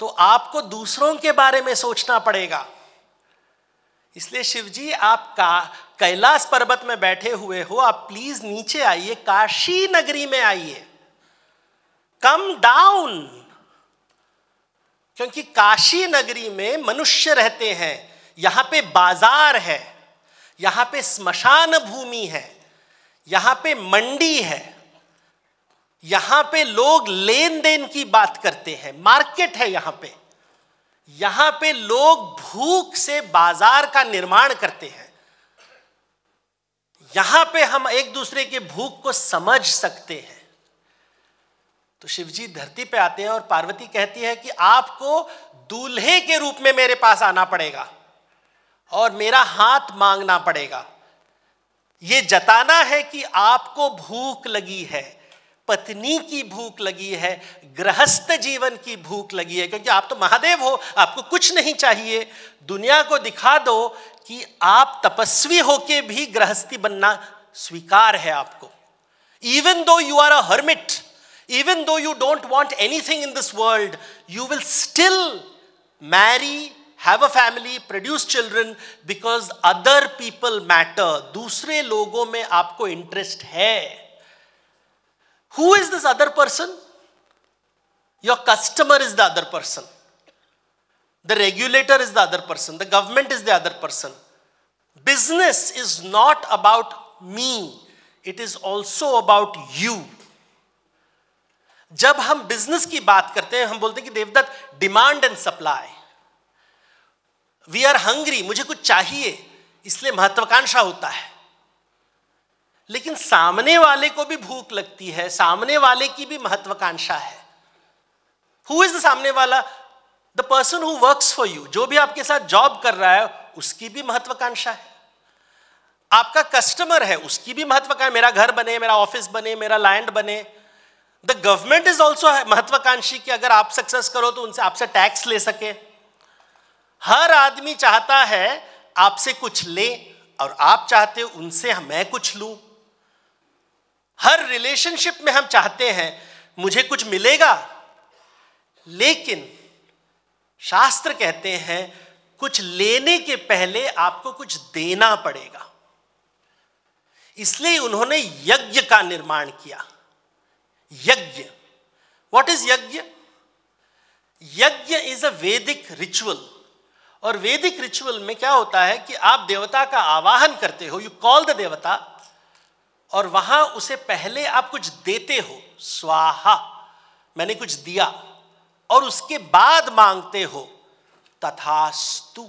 तो आपको दूसरों के बारे में सोचना पड़ेगा इसलिए शिवजी आप का कैलाश पर्वत में बैठे हुए हो आप प्लीज नीचे आइए काशी नगरी में आइए कम डाउन क्योंकि काशी नगरी में मनुष्य रहते हैं यहां पे बाजार है यहां पे स्मशान भूमि है यहां पे मंडी है यहां पे लोग लेन देन की बात करते हैं मार्केट है यहां पे यहां पे लोग भूख से बाजार का निर्माण करते हैं यहां पे हम एक दूसरे के भूख को समझ सकते हैं तो शिवजी धरती पे आते हैं और पार्वती कहती है कि आपको दूल्हे के रूप में मेरे पास आना पड़ेगा और मेरा हाथ मांगना पड़ेगा ये जताना है कि आपको भूख लगी है पत्नी की भूख लगी है गृहस्थ जीवन की भूख लगी है क्योंकि आप तो महादेव हो आपको कुछ नहीं चाहिए दुनिया को दिखा दो कि आप तपस्वी होके भी गृहस्थी बनना स्वीकार है आपको even though you are a hermit Even though you don't want anything in this world, you will still marry, have a family, produce children because other people matter. दूसरे लोगों में आपको interest है. Who is this other person? Your customer is the other person. The regulator is the other person. The government is the other person. Business is not about me. It is also about you. जब हम business की बात करते हैं हम बोलते हैं कि Devdutt demand and supply we are hungry मुझे कुछ चाहिए इसलिए महत्वाकांक्षा होता है लेकिन सामने वाले को भी भूख लगती है सामने वाले की भी महत्वाकांक्षा है हु इज द सामने वाला the person who works for you जो भी आपके साथ जॉब कर रहा है उसकी भी महत्वाकांक्षा है आपका कस्टमर है उसकी भी महत्वाकांक्षा मेरा घर बने मेरा ऑफिस बने मेरा लैंड बने द गवर्नमेंट इज ऑल्सो महत्वाकांक्षी कि अगर आप सक्सेस करो तो उनसे आपसे टैक्स ले सके हर आदमी चाहता है आपसे कुछ ले और आप चाहते हो उनसे मैं कुछ लू हर रिलेशनशिप में हम चाहते हैं मुझे कुछ मिलेगा लेकिन शास्त्र कहते हैं कुछ लेने के पहले आपको कुछ देना पड़ेगा इसलिए उन्होंने यज्ञ का निर्माण किया यज्ञ what is yajna yajna is a Vedic ritual और वेदिक रिचुअल में क्या होता है कि आप देवता का आवाहन करते हो यू कॉल द देवता और वहां उसे पहले आप कुछ देते हो स्वाहा मैंने कुछ दिया और उसके बाद मांगते हो तथास्तु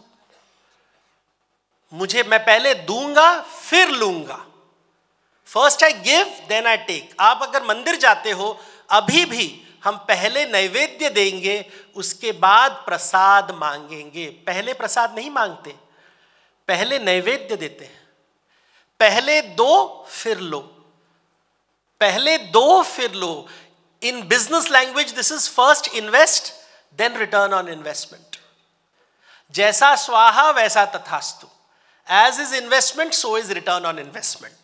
मुझे मैं पहले दूंगा फिर लूंगा first I give then I take आप अगर मंदिर जाते हो अभी भी हम पहले नैवेद्य देंगे उसके बाद प्रसाद मांगेंगे पहले प्रसाद नहीं मांगते पहले नैवेद्य देते हैं पहले दो फिर लो पहले दो फिर लो in business language this is first invest then return on investment जैसा स्वाहा वैसा तथास्तु as is investment so is return on investment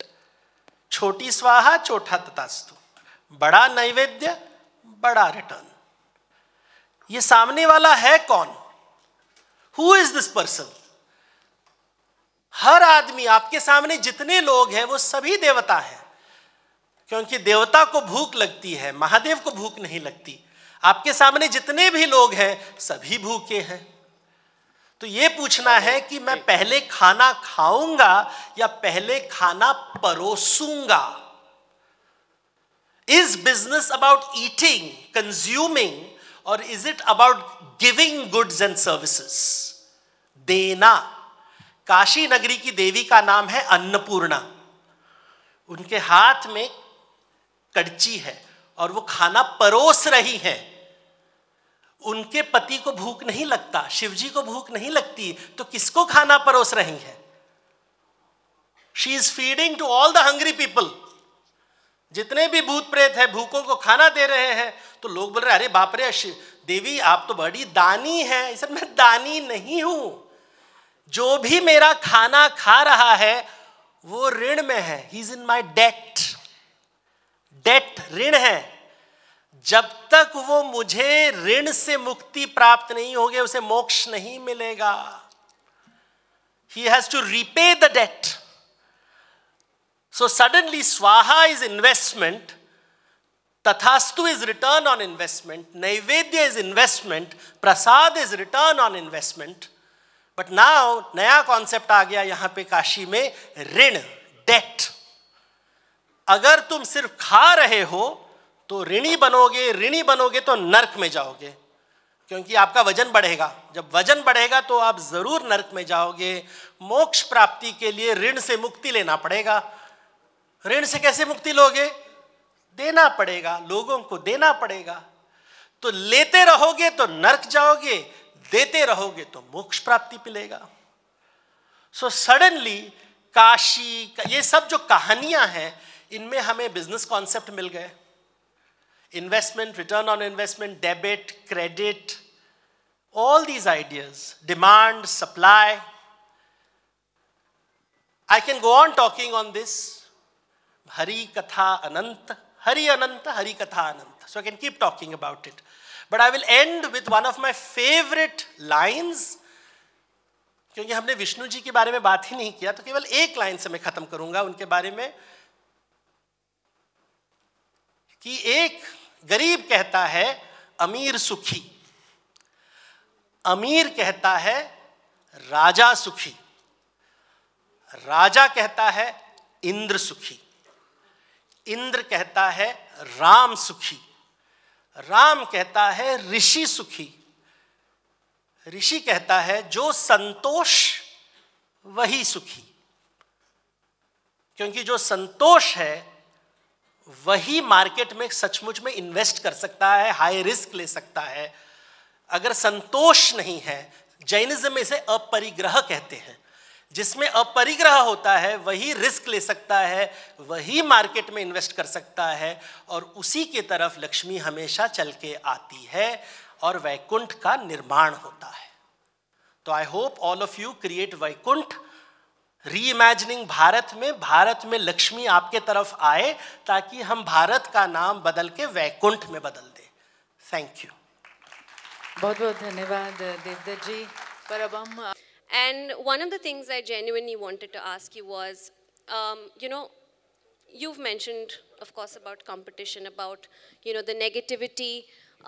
छोटी स्वाहा छोटा तथास्तु बड़ा नैवेद्य बड़ा रिटर्न ये सामने वाला है कौन हु इज दिस पर्सन हर आदमी आपके सामने जितने लोग हैं वो सभी देवता हैं क्योंकि देवता को भूख लगती है महादेव को भूख नहीं लगती आपके सामने जितने भी लोग हैं सभी भूखे हैं तो ये पूछना है कि मैं पहले खाना खाऊंगा या पहले खाना परोसूंगा is business about eating consuming और is it about giving goods and services देना काशी नगरी की देवी का नाम है अन्नपूर्णा उनके हाथ में कड़ची है और वो खाना परोस रही हैं उनके पति को भूख नहीं लगता शिवजी को भूख नहीं लगती तो किसको खाना परोस रही है she is feeding to all the hungry people जितने भी भूत प्रेत है भूखों को खाना दे रहे हैं तो लोग बोल रहे अरे बाप रे देवी आप तो बड़ी दानी है सर मैं दानी नहीं हूं जो भी मेरा खाना खा रहा है वो ऋण में है he is in my debt debt ऋण है जब तक वो मुझे ऋण से मुक्ति प्राप्त नहीं होगी उसे मोक्ष नहीं मिलेगा he has to repay the debt so suddenly swaha is investment tathastu is return on investment naivedya is investment prasad is return on investment but now नया कॉन्सेप्ट आ गया यहां पे काशी में ऋण डेट अगर तुम सिर्फ खा रहे हो तो ऋणी बनोगे ऋणी बनोगे तो नर्क में जाओगे क्योंकि आपका वजन बढ़ेगा जब वजन बढ़ेगा तो आप जरूर नर्क में जाओगे मोक्ष प्राप्ति के लिए ऋण से मुक्ति लेना पड़ेगा ऋण से कैसे मुक्ति लोगे देना पड़ेगा लोगों को देना पड़ेगा तो लेते रहोगे तो नर्क जाओगे देते रहोगे तो मोक्ष प्राप्ति मिलेगा सो सडनली काशी ये सब जो कहानियां हैं इनमें हमें बिजनेस कॉन्सेप्ट मिल गए investment, return on investment, debit, credit, all these ideas, demand, supply. I can go on talking on this. Hari Katha Anant. Hari Anant, Hari Katha Anant. So I can keep talking about it. But I will end with one of my favorite lines क्योंकि हमने विष्णु जी के बारे में बात ही नहीं किया तो केवल एक लाइन से मैं खत्म करूंगा उनके बारे में कि एक गरीब कहता है अमीर सुखी अमीर कहता है राजा सुखी राजा कहता है इंद्र सुखी इंद्र कहता है राम सुखी राम कहता है ऋषि सुखी ऋषि कहता है जो संतोष वही सुखी क्योंकि जो संतोष है वही मार्केट में सचमुच में इन्वेस्ट कर सकता है हाई रिस्क ले सकता है अगर संतोष नहीं है जैनिज्म में इसे अपरिग्रह कहते हैं जिसमें अपरिग्रह होता है वही रिस्क ले सकता है वही मार्केट में इन्वेस्ट कर सकता है और उसी के तरफ लक्ष्मी हमेशा चल के आती है और वैकुंठ का निर्माण होता है तो I hope all of you create Vaikuntha reimagining Bharat में भारत में लक्ष्मी आपके तरफ आए ताकि हम भारत का नाम बदल के वैकुंठ में बदल दें थैंक यू बहुत बहुत धन्यवाद देवदत्त जी पर अब हम and one of the things I genuinely wanted to ask you was you know you mentioned of course about competition about you know the negativity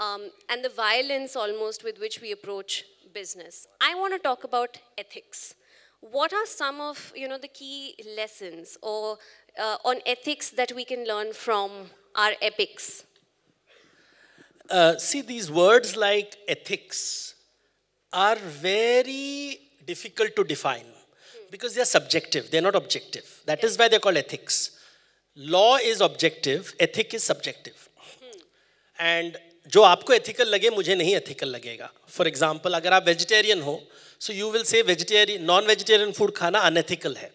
and the violence almost with which we approach business I want talk about ethics what are some of you know the key lessons or uh, on ethics that we can learn from our epics? Uh, see, these words like ethics are very difficult to define hmm. because they're subjective, they're not objective. That is why they're called ethics. Law is objective, ethic is subjective. Hmm. And जो आपको ethical लगे मुझे नहीं ethical लगेगा for example अगर आप vegetarian हो so you will say vegetarian non vegetarian food खाना अनएथिकल है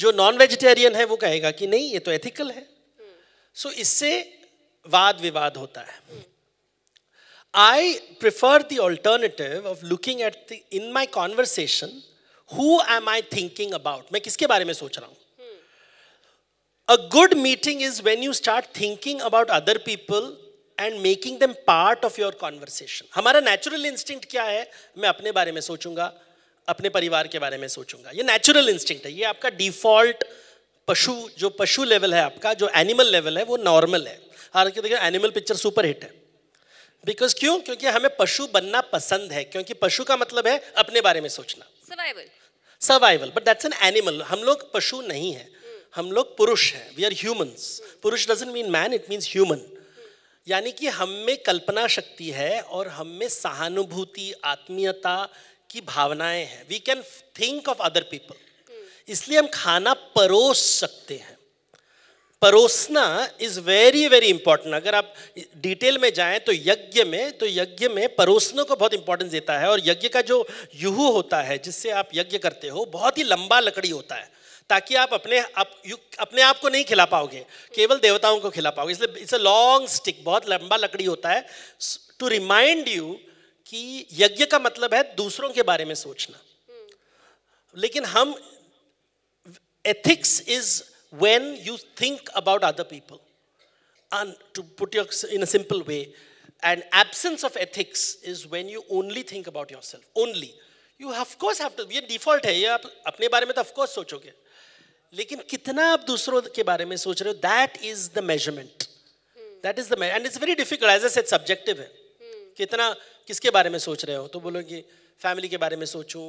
जो नॉन वेजिटेरियन है वो कहेगा कि नहीं ये तो एथिकल है सो so, इससे वाद विवाद होता है I prefer the alternative of looking at in my conversation who am I thinking about मैं किसके बारे में सोच रहा हूँ a good meeting is when you start thinking about other people and making them part of your conversation हमारा natural instinct क्या है मैं अपने बारे में सोचूंगा अपने परिवार के बारे में सोचूंगा ये नेचुरल इंस्टिंक्ट है ये आपका डिफॉल्ट पशु जो पशु लेवल है आपका जो एनिमल लेवल है वो नॉर्मल है हालांकि देखिए एनिमल पिक्चर सुपर हिट है बिकॉज क्यों क्योंकि हमें पशु बनना पसंद है क्योंकि पशु का मतलब है अपने बारे में सोचना survival survival but that's an animal हम लोग पशु नहीं है हम लोग पुरुष हैं वी आर ह्यूमन्स पुरुष doesn't mean man it means human यानी कि हम में कल्पना शक्ति है और हम में सहानुभूति आत्मीयता की भावनाएं हैं we can think of other people इसलिए हम खाना परोस सकते हैं परोसना इज वेरी वेरी इंपॉर्टेंट अगर आप डिटेल में जाएं तो यज्ञ में तो यज्ञ में परोसने को बहुत इंपॉर्टेंस देता है और यज्ञ का जो यूहू होता है जिससे आप यज्ञ करते हो बहुत ही लंबा लकड़ी होता है ताकि आप अपने आप अपने आप को नहीं खिला पाओगे केवल देवताओं को खिला पाओगे इसलिए इट्स अ लॉन्ग स्टिक बहुत लंबा लकड़ी होता है टू रिमाइंड यू कि यज्ञ का मतलब है दूसरों के बारे में सोचना लेकिन हम ethics is when you think about other people to put your in a simple way and absence of ethics is when you only think about yourself only you of course have ये default है ये आप अपने बारे में तो of course सोचोगे लेकिन कितना आप दूसरों के बारे में सोच रहे हो that is the measurement that is the end it's very difficult as at subjective है कितना किसके बारे में सोच रहे हो तो बोलोगे फैमिली के बारे में सोचूं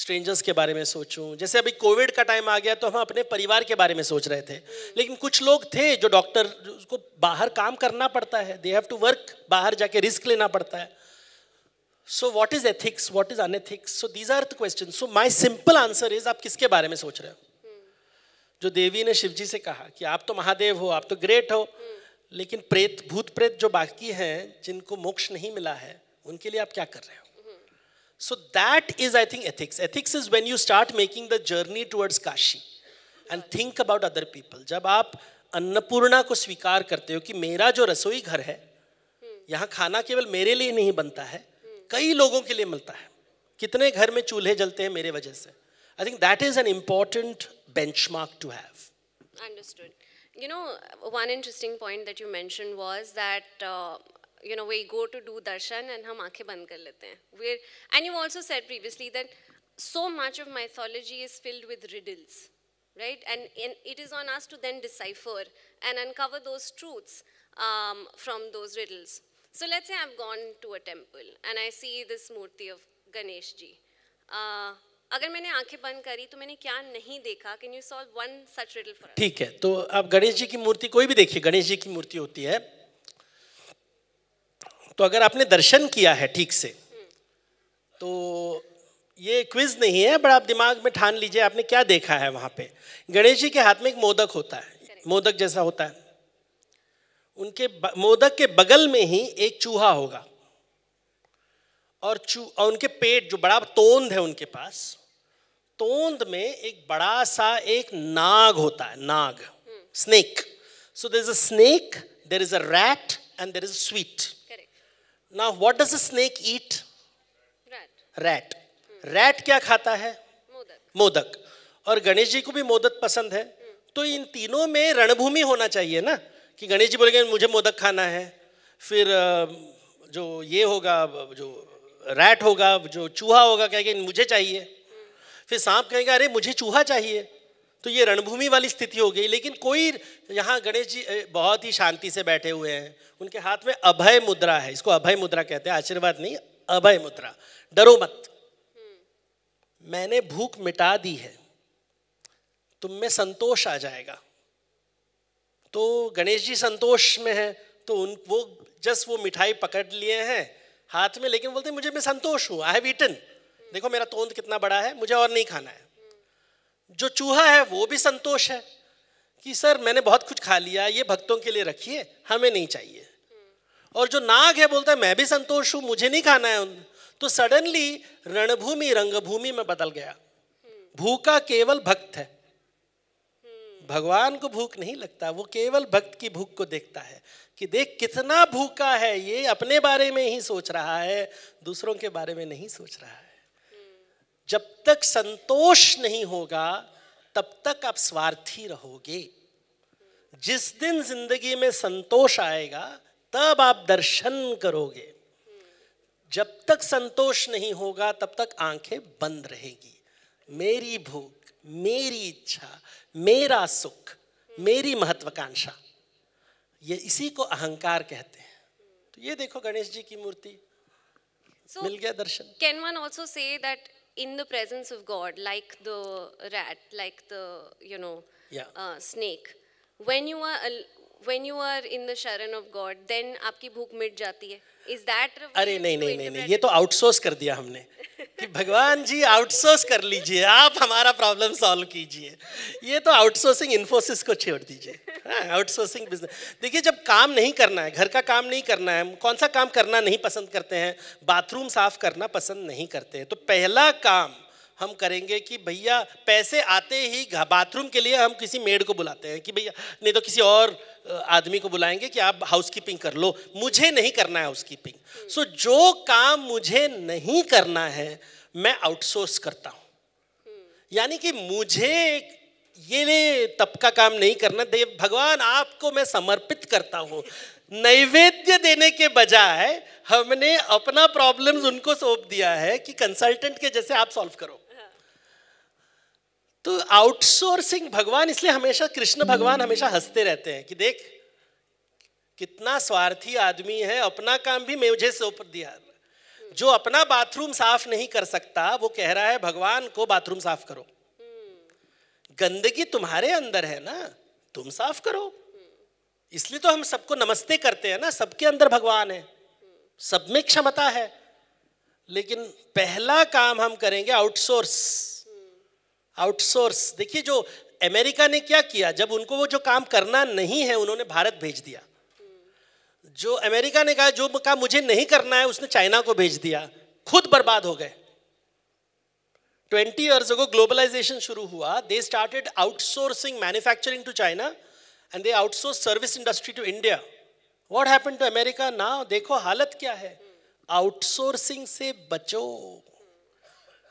स्ट्रेंजर्स के बारे में सोचूं जैसे अभी कोविड का टाइम आ गया तो हम अपने परिवार के बारे में सोच रहे थे लेकिन कुछ लोग थे जो डॉक्टर उसको बाहर काम करना पड़ता है दे हैव टू वर्क बाहर जाके रिस्क लेना पड़ता है so what is ethics what is unethics so these are the question so my simple answer is आप किसके बारे में सोच रहे हो जो देवी ने शिवजी से कहा कि आप तो महादेव हो आप तो ग्रेट हो लेकिन प्रेत भूत प्रेत जो बाकी हैं जिनको मोक्ष नहीं मिला है उनके लिए आप क्या कर रहे हो so that is I think ethics ethics is when you start making the journey towards Kashi and think about other people जब आप अन्नपूर्णा को स्वीकार करते हो कि मेरा जो रसोई घर है यहाँ खाना केवल मेरे लिए नहीं बनता है कई लोगों के लिए मिलता है कितने घर में चूल्हे जलते हैं मेरे वजह से I think that is an important benchmark to have. Understood. You know, one interesting point that you mentioned was that uh, you know we go to do darshan and hum aankhein band kar lete hain. We're, and you also said previously that so much of mythology is filled with riddles, right? And, it is on us to then decipher and uncover those truths um, from those riddles. So let's say I've gone to a temple and I see this murti of Ganesh ji. Uh, अगर मैंने आंखें बंद करी तो मैंने क्या नहीं देखा can you solve one such riddle for ठीक है तो आप गणेश जी की मूर्ति कोई भी देखिए गणेश जी की मूर्ति होती है तो अगर आपने दर्शन किया है ठीक से तो ये क्विज नहीं है बट आप दिमाग में ठान लीजिए आपने क्या देखा है वहां पे गणेश जी के हाथ में एक मोदक होता है मोदक जैसा होता है उनके मोदक के बगल में ही एक चूहा होगा और चू और उनके पेट जो बड़ा तोंद है उनके पास तोंद में एक बड़ा सा एक नाग होता है नाग snake so there is a snake there is a rat and there is a sweet ना what does a snake eat rat rat क्या खाता है मोदक मोदक और गणेश जी को भी मोदक पसंद है तो इन तीनों में रणभूमि होना चाहिए ना कि गणेश जी बोलेंगे मुझे मोदक खाना है फिर जो ये होगा जो रैट होगा जो चूहा होगा कहेगा मुझे चाहिए फिर सांप कहेगा अरे मुझे चूहा चाहिए तो ये रणभूमि वाली स्थिति हो गई लेकिन कोई यहाँ गणेश जी बहुत ही शांति से बैठे हुए हैं उनके हाथ में अभय मुद्रा है इसको अभय मुद्रा कहते हैं आशीर्वाद नहीं अभय मुद्रा डरो मत मैंने भूख मिटा दी है तुम में संतोष आ जाएगा तो गणेश जी संतोष में है तो उन वो जस्ट वो मिठाई पकड़ लिए हैं हाथ में लेकिन बोलते मुझे मैं संतोष हूँ आई हैव ईटन देखो मेरा तोंद कितना बड़ा है मुझे और नहीं खाना है जो चूहा है वो भी संतोष है कि सर मैंने बहुत कुछ खा लिया ये भक्तों के लिए रखिए हमें नहीं चाहिए और जो नाग है बोलता है मैं भी संतोष हूँ मुझे नहीं खाना है उन तो सडनली रणभूमि रंगभूमि में बदल गया भूखा केवल भक्त है भगवान को भूख नहीं लगता वो केवल भक्त की भूख को देखता है कि देख कितना भूखा है ये अपने बारे में ही सोच रहा है दूसरों के बारे में नहीं सोच रहा है जब तक संतोष नहीं होगा तब तक आप स्वार्थी रहोगे जिस दिन जिंदगी में संतोष आएगा तब आप दर्शन करोगे जब तक संतोष नहीं होगा तब तक आंखें बंद रहेगी मेरी भूख मेरी इच्छा मेरा सुख मेरी महत्वाकांक्षा ये इसी को अहंकार कहते हैं तो ये देखो गणेश जी की मूर्ति so, मिल गया दर्शन can one also say that in the presence of God like the rat like the you know snake when you are when you are in the sharan of God then आपकी भूख मिट जाती है इज दैट अरे नहीं नहीं नहीं नहीं ये तो आउटसोर्स कर दिया हमने कि भगवान जी आउटसोर्स कर लीजिए आप हमारा प्रॉब्लम सॉल्व कीजिए ये तो आउटसोर्सिंग इन्फोसिस को छोड़ दीजिए आउटसोर्सिंग हाँ, बिजनेस देखिए जब काम नहीं करना है घर का काम नहीं करना है कौन सा काम करना नहीं पसंद करते हैं बाथरूम साफ करना पसंद नहीं करते हैं तो पहला काम हम करेंगे कि भैया पैसे आते ही बाथरूम के लिए हम किसी मेड को बुलाते हैं कि भैया नहीं तो किसी और आदमी को बुलाएंगे कि आप हाउस कीपिंग कर लो मुझे नहीं करना है हाउस कीपिंग सो जो काम मुझे नहीं करना है मैं आउटसोर्स करता हूँ यानी कि मुझे ये तबका काम नहीं करना देव भगवान आपको मैं समर्पित करता हूँ नैवेद्य देने के बजाय हमने अपना प्रॉब्लम्स उनको सौंप दिया है कि कंसल्टेंट के जैसे आप सॉल्व करो तो आउटसोर्सिंग भगवान इसलिए हमेशा कृष्ण भगवान हमेशा हंसते रहते हैं कि देख कितना स्वार्थी आदमी है अपना काम भी मुझे सौंप दिया जो अपना बाथरूम साफ नहीं कर सकता वो कह रहा है भगवान को बाथरूम साफ करो गंदगी तुम्हारे अंदर है ना तुम साफ करो इसलिए तो हम सबको नमस्ते करते हैं ना सबके अंदर भगवान है सब में क्षमता है लेकिन पहला काम हम करेंगे आउटसोर्स आउटसोर्स देखिए जो अमेरिका ने क्या किया जब उनको वो जो काम करना नहीं है उन्होंने भारत भेज दिया जो अमेरिका ने कहा जो काम मुझे नहीं करना है उसने चाइना को भेज दिया खुद बर्बाद हो गए ट्वेंटी ईयर्स को ग्लोबलाइजेशन शुरू हुआ they started outsourcing manufacturing to China and they outsource service industry to India what happen to America ना देखो हालत क्या है आउटसोर्सिंग से बचो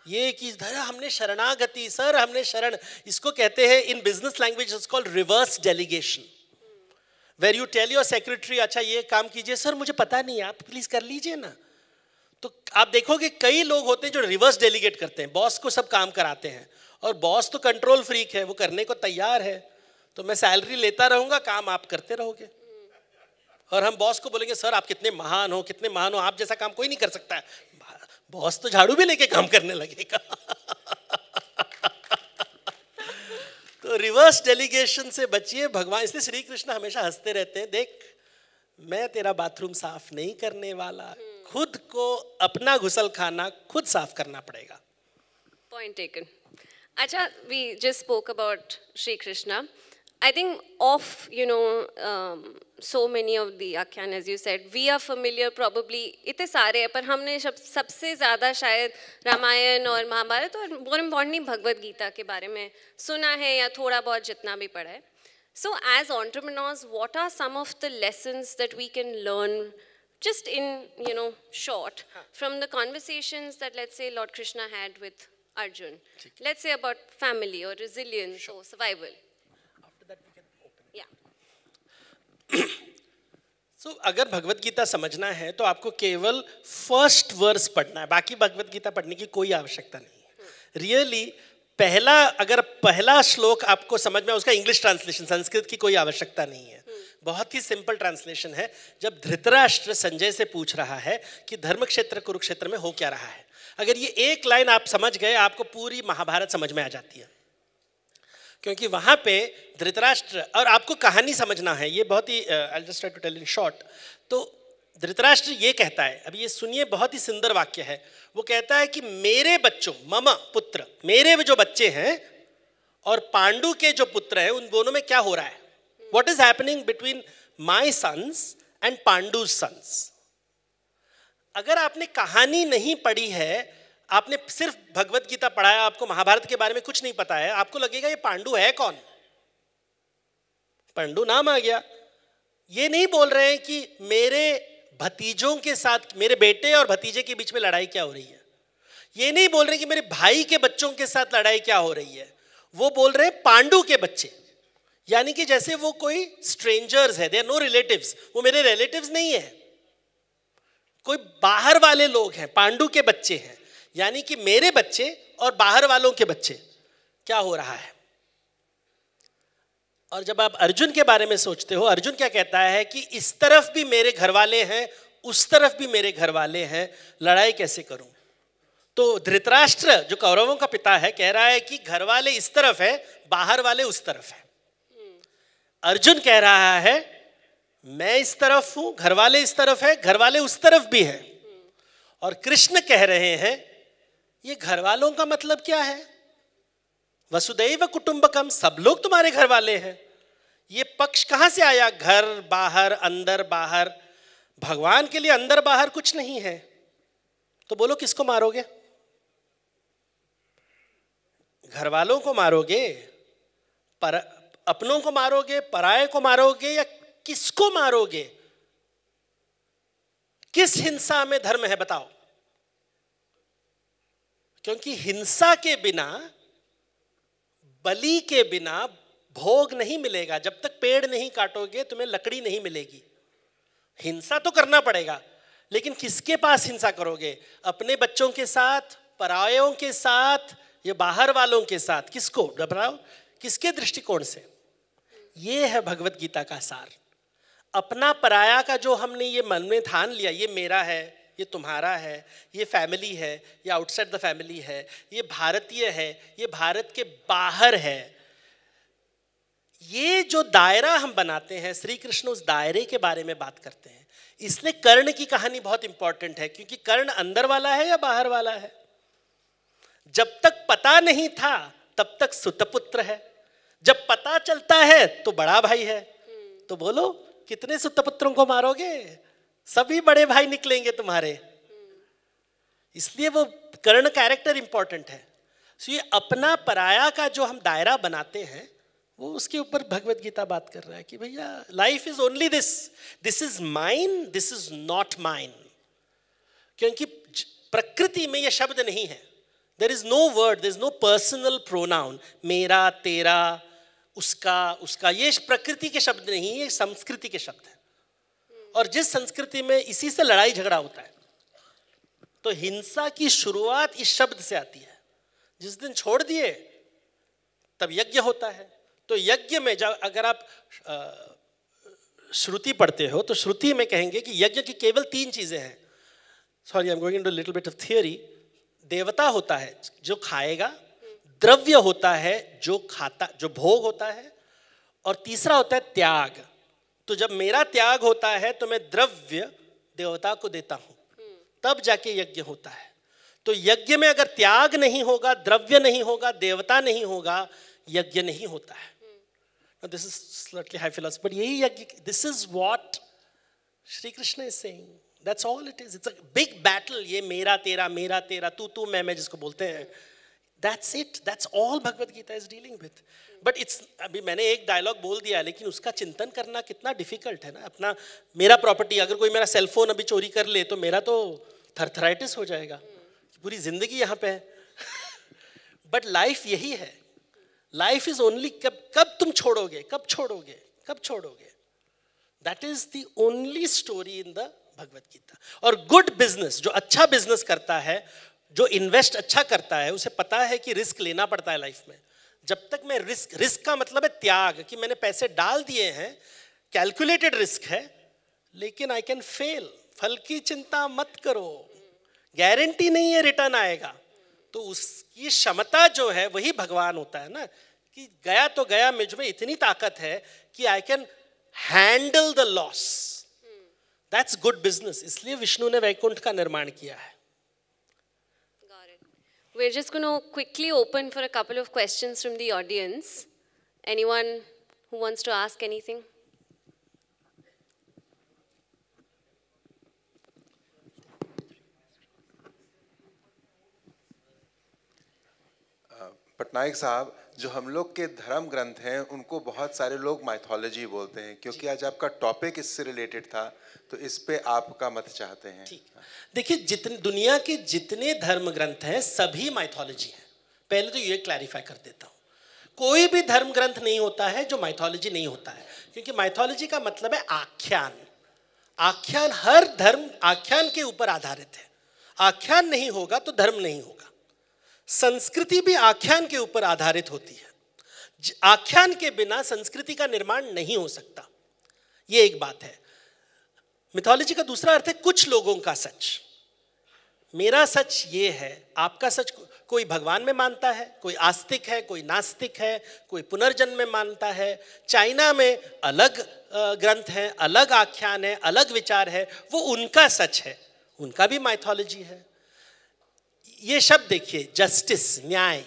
ये कि धरा हमने शरणागति सर हमने शरण इसको कहते हैं in business language is called reverse delegation where you tell your secretary अच्छा ये काम कीजिए सर मुझे पता नहीं आप प्लीज कर लीजिए ना तो आप देखोगे कई लोग होते हैं जो रिवर्स डेलीगेट करते हैं बॉस को सब काम कराते हैं और बॉस तो कंट्रोल फ्रीक है वो करने को तैयार है तो मैं सैलरी लेता रहूंगा काम आप करते रहोगे और हम बॉस को बोलेंगे सर आप कितने महान हो कितने महान हो आप जैसा काम कोई नहीं कर सकता है बॉस तो झाड़ू भी लेके काम करने लगेगा तो रिवर्स डेलीगेशन से बचिए भगवान इसलिए श्री कृष्ण हमेशा हंसते रहते हैं देख मैं तेरा बाथरूम साफ नहीं करने वाला खुद को अपना घुसल खाना खुद साफ करना पड़ेगा पॉइंट टेकन अच्छा we just spoke about Shri Krishna I think of, you know, um, so many of the akhyan, as you said, we are familiar probably, it is सारे but we have सब सबसे ज़्यादा शायद रामायण और महाभारत और more importantly भगवत गीता के बारे में सुना है या थोड़ा बहुत जितना भी पढ़ा है So as entrepreneurs, what are some of the lessons that we can learn just in, you know, short from the conversations that let's say Lord Krishna had with Arjun? Let's say about family or resilience sure. or survival. So so, अगर भगवत गीता समझना है तो आपको केवल first verse पढ़ना है बाकी भगवत गीता पढ़ने की कोई आवश्यकता नहीं है रियली really, पहला अगर पहला श्लोक आपको समझ में उसका इंग्लिश ट्रांसलेशन संस्कृत की कोई आवश्यकता नहीं है बहुत ही सिंपल ट्रांसलेशन है जब धृतराष्ट्र संजय से पूछ रहा है कि धर्म क्षेत्र कुरुक्षेत्र में हो क्या रहा है अगर ये एक लाइन आप समझ गए आपको पूरी महाभारत समझ में आ जाती है क्योंकि वहाँ पे धृतराष्ट्र और आपको कहानी समझना है ये बहुत ही I just to tell in short तो धृतराष्ट्र ये कहता है अभी ये सुनिए बहुत ही सुंदर वाक्य है वो कहता है कि मेरे बच्चों मम पुत्र मेरे जो बच्चे हैं और पांडु के जो पुत्र हैं उन दोनों में क्या हो रहा है what is happening between my sons and Pandu sons अगर आपने कहानी नहीं पढ़ी है आपने सिर्फ भगवत गीता पढ़ाया आपको महाभारत के बारे में कुछ नहीं पता है आपको लगेगा ये पांडु है कौन पांडु नाम आ गया ये नहीं बोल रहे हैं कि मेरे भतीजों के साथ मेरे बेटे और भतीजे के बीच में लड़ाई क्या हो रही है ये नहीं बोल रहे कि मेरे भाई के बच्चों के साथ लड़ाई क्या हो रही है वो बोल रहे हैं पांडु के बच्चे यानी कि जैसे वो कोई स्ट्रेंजर्स है दे आर नो रिलेटिव वो मेरे रिलेटिव नहीं है कोई बाहर वाले लोग हैं पांडु के बच्चे हैं यानी कि मेरे बच्चे और बाहर वालों के बच्चे क्या हो रहा है और जब आप अर्जुन के बारे में सोचते हो अर्जुन क्या कहता है कि इस तरफ भी मेरे घर वाले हैं उस तरफ भी मेरे घर वाले हैं लड़ाई कैसे करूं तो धृतराष्ट्र जो कौरवों का पिता है कह रहा है कि घर वाले इस तरफ है बाहर वाले उस तरफ है अर्जुन कह रहा है मैं इस तरफ हूं घर वाले इस तरफ है घर वाले उस तरफ भी है और कृष्ण कह रहे हैं ये घर वालों का मतलब क्या है वसुदैव कुटुंबकम सब लोग तुम्हारे घर वाले हैं ये पक्ष कहां से आया घर बाहर अंदर बाहर भगवान के लिए अंदर बाहर कुछ नहीं है तो बोलो किसको मारोगे घर वालों को मारोगे पर अपनों को मारोगे पराए को मारोगे या किसको मारोगे किस हिंसा में धर्म है बताओ क्योंकि हिंसा के बिना बलि के बिना भोग नहीं मिलेगा जब तक पेड़ नहीं काटोगे तुम्हें लकड़ी नहीं मिलेगी हिंसा तो करना पड़ेगा लेकिन किसके पास हिंसा करोगे अपने बच्चों के साथ परायों के साथ या बाहर वालों के साथ किसको डबराओ किसके दृष्टिकोण से ये है भगवत गीता का सार अपना पराया का जो हमने ये मन में ठान लिया ये मेरा है ये तुम्हारा है ये फैमिली है ये आउटसाइड द फैमिली है ये भारतीय है ये भारत के बाहर है ये जो दायरा हम बनाते हैं श्री कृष्ण उस दायरे के बारे में बात करते हैं इसलिए कर्ण की कहानी बहुत इंपॉर्टेंट है क्योंकि कर्ण अंदर वाला है या बाहर वाला है जब तक पता नहीं था तब तक सुतपुत्र है जब पता चलता है तो बड़ा भाई है तो बोलो कितने सुतपुत्रों को मारोगे सभी बड़े भाई निकलेंगे तुम्हारे इसलिए वो कर्ण कैरेक्टर इंपॉर्टेंट है सो ये अपना पराया का जो हम दायरा बनाते हैं वो उसके ऊपर भगवत गीता बात कर रहा है कि भैया life is only this this is mine this is not mine क्योंकि प्रकृति में ये शब्द नहीं है there is no word there is no personal pronoun मेरा तेरा उसका उसका ये प्रकृति के शब्द नहीं ये संस्कृति के शब्द है और जिस संस्कृति में इसी से लड़ाई झगड़ा होता है तो हिंसा की शुरुआत इस शब्द से आती है जिस दिन छोड़ दिए तब यज्ञ होता है तो यज्ञ में जब अगर आप श्रुति पढ़ते हो तो श्रुति में कहेंगे कि यज्ञ की केवल तीन चीज़ें हैं sorry I am going to little bit of theory देवता होता है जो खाएगा द्रव्य होता है जो खाता जो भोग होता है और तीसरा होता है त्याग तो जब मेरा त्याग होता है तो मैं द्रव्य देवता को देता हूं तब जाके यज्ञ होता है तो यज्ञ में अगर त्याग नहीं होगा द्रव्य नहीं होगा देवता नहीं होगा यज्ञ नहीं होता है this is slightly high philosophical but यही यज्ञ this is what Shri Krishna is saying that's all it is it's a big battle ये मेरा तेरा मेरा तेरा तू तू मैं मैं जिसको बोलते हैं that's it that's all Bhagavad Gita is dealing with but it's अभी मैंने एक डायलॉग बोल दिया लेकिन उसका चिंतन करना कितना डिफिकल्ट है ना अपना मेरा प्रॉपर्टी अगर कोई मेरा सेलफोन अभी चोरी कर ले तो मेरा तो थरथराइटिस हो जाएगा पूरी जिंदगी यहाँ पे है बट लाइफ यही है लाइफ इज ओनली कब कब तुम छोड़ोगे कब छोड़ोगे कब छोड़ोगे that is the only story in the Bhagavad Gita और गुड बिजनेस जो अच्छा बिजनेस करता है जो इन्वेस्ट अच्छा करता है उसे पता है कि रिस्क लेना पड़ता है लाइफ में जब तक मैं रिस्क रिस्क का मतलब है त्याग कि मैंने पैसे डाल दिए हैं कैलकुलेटेड रिस्क है लेकिन आई कैन फेल फल की चिंता मत करो गारंटी नहीं है रिटर्न आएगा तो उसकी क्षमता जो है वही भगवान होता है ना कि गया तो गया मुझ में इतनी ताकत है कि I can handle the loss that's good business Vishnu विष्णु ने वैकुंठ का निर्माण किया है We're just going to quickly open for a couple of questions from the audience. Anyone who wants to ask anything? Patnaik साहब जो हम लोग के धर्म ग्रंथ हैं उनको बहुत सारे लोग माइथोलॉजी बोलते हैं क्योंकि आज आपका टॉपिक इससे रिलेटेड था तो इस पे आपका मत चाहते हैं ठीक देखिए जितने दुनिया के जितने धर्म ग्रंथ हैं सभी माइथोलॉजी हैं पहले तो ये क्लैरिफाई कर देता हूँ कोई भी धर्म ग्रंथ नहीं होता है जो माइथोलॉजी नहीं होता है क्योंकि माइथोलॉजी का मतलब है आख्यान आख्यान हर धर्म आख्यान के ऊपर आधारित है आख्यान नहीं होगा तो धर्म नहीं होगा संस्कृति भी आख्यान के ऊपर आधारित होती है आख्यान के बिना संस्कृति का निर्माण नहीं हो सकता ये एक बात है मिथोलॉजी का दूसरा अर्थ है कुछ लोगों का सच मेरा सच ये है आपका सच कोई भगवान में मानता है कोई आस्तिक है कोई नास्तिक है कोई पुनर्जन्म में मानता है चाइना में अलग ग्रंथ है अलग आख्यान है अलग विचार है वो उनका सच है उनका भी माइथोलॉजी है ये शब्द देखिए जस्टिस न्याय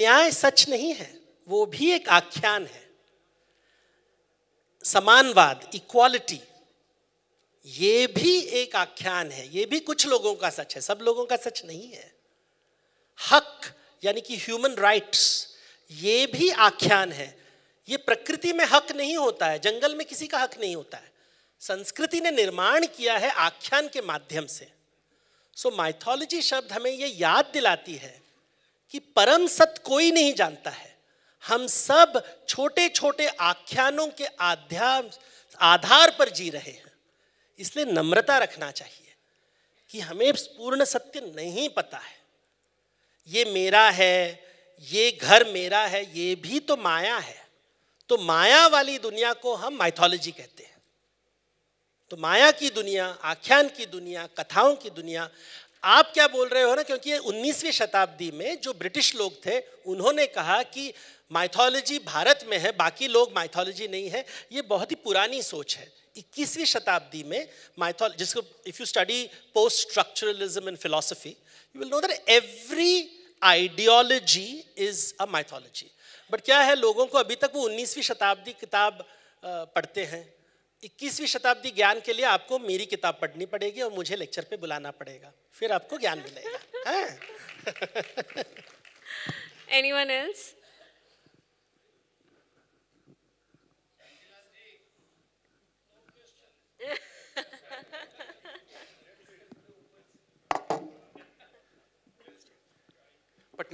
न्याय सच नहीं है वो भी एक आख्यान है समानवाद इक्वालिटी ये भी एक आख्यान है ये भी कुछ लोगों का सच है सब लोगों का सच नहीं है हक यानी कि ह्यूमन राइट्स ये भी आख्यान है ये प्रकृति में हक नहीं होता है जंगल में किसी का हक नहीं होता है संस्कृति ने निर्माण किया है आख्यान के माध्यम से सो so, माइथोलॉजी शब्द हमें ये याद दिलाती है कि परम सत्य कोई नहीं जानता है हम सब छोटे छोटे आख्यानों के आध्या आधार पर जी रहे हैं इसलिए नम्रता रखना चाहिए कि हमें पूर्ण सत्य नहीं पता है ये मेरा है ये घर मेरा है ये भी तो माया है तो माया वाली दुनिया को हम माइथोलॉजी कहते हैं तो माया की दुनिया आख्यान की दुनिया कथाओं की दुनिया आप क्या बोल रहे हो ना क्योंकि 19वीं शताब्दी में जो ब्रिटिश लोग थे उन्होंने कहा कि माइथोलॉजी भारत में है बाकी लोग माइथोलॉजी नहीं है ये बहुत ही पुरानी सोच है इक्कीसवीं शताब्दी में माइथोल जिसको if you study post structuralism in philosophy you will know that every ideology is a mythology but क्या है लोगों को अभी तक वो 19वीं शताब्दी किताब पढ़ते हैं 21वीं शताब्दी ज्ञान के लिए आपको मेरी किताब पढ़नी पड़ेगी और मुझे लेक्चर पे बुलाना पड़ेगा फिर आपको ज्ञान मिलेगा एनी वन एल्स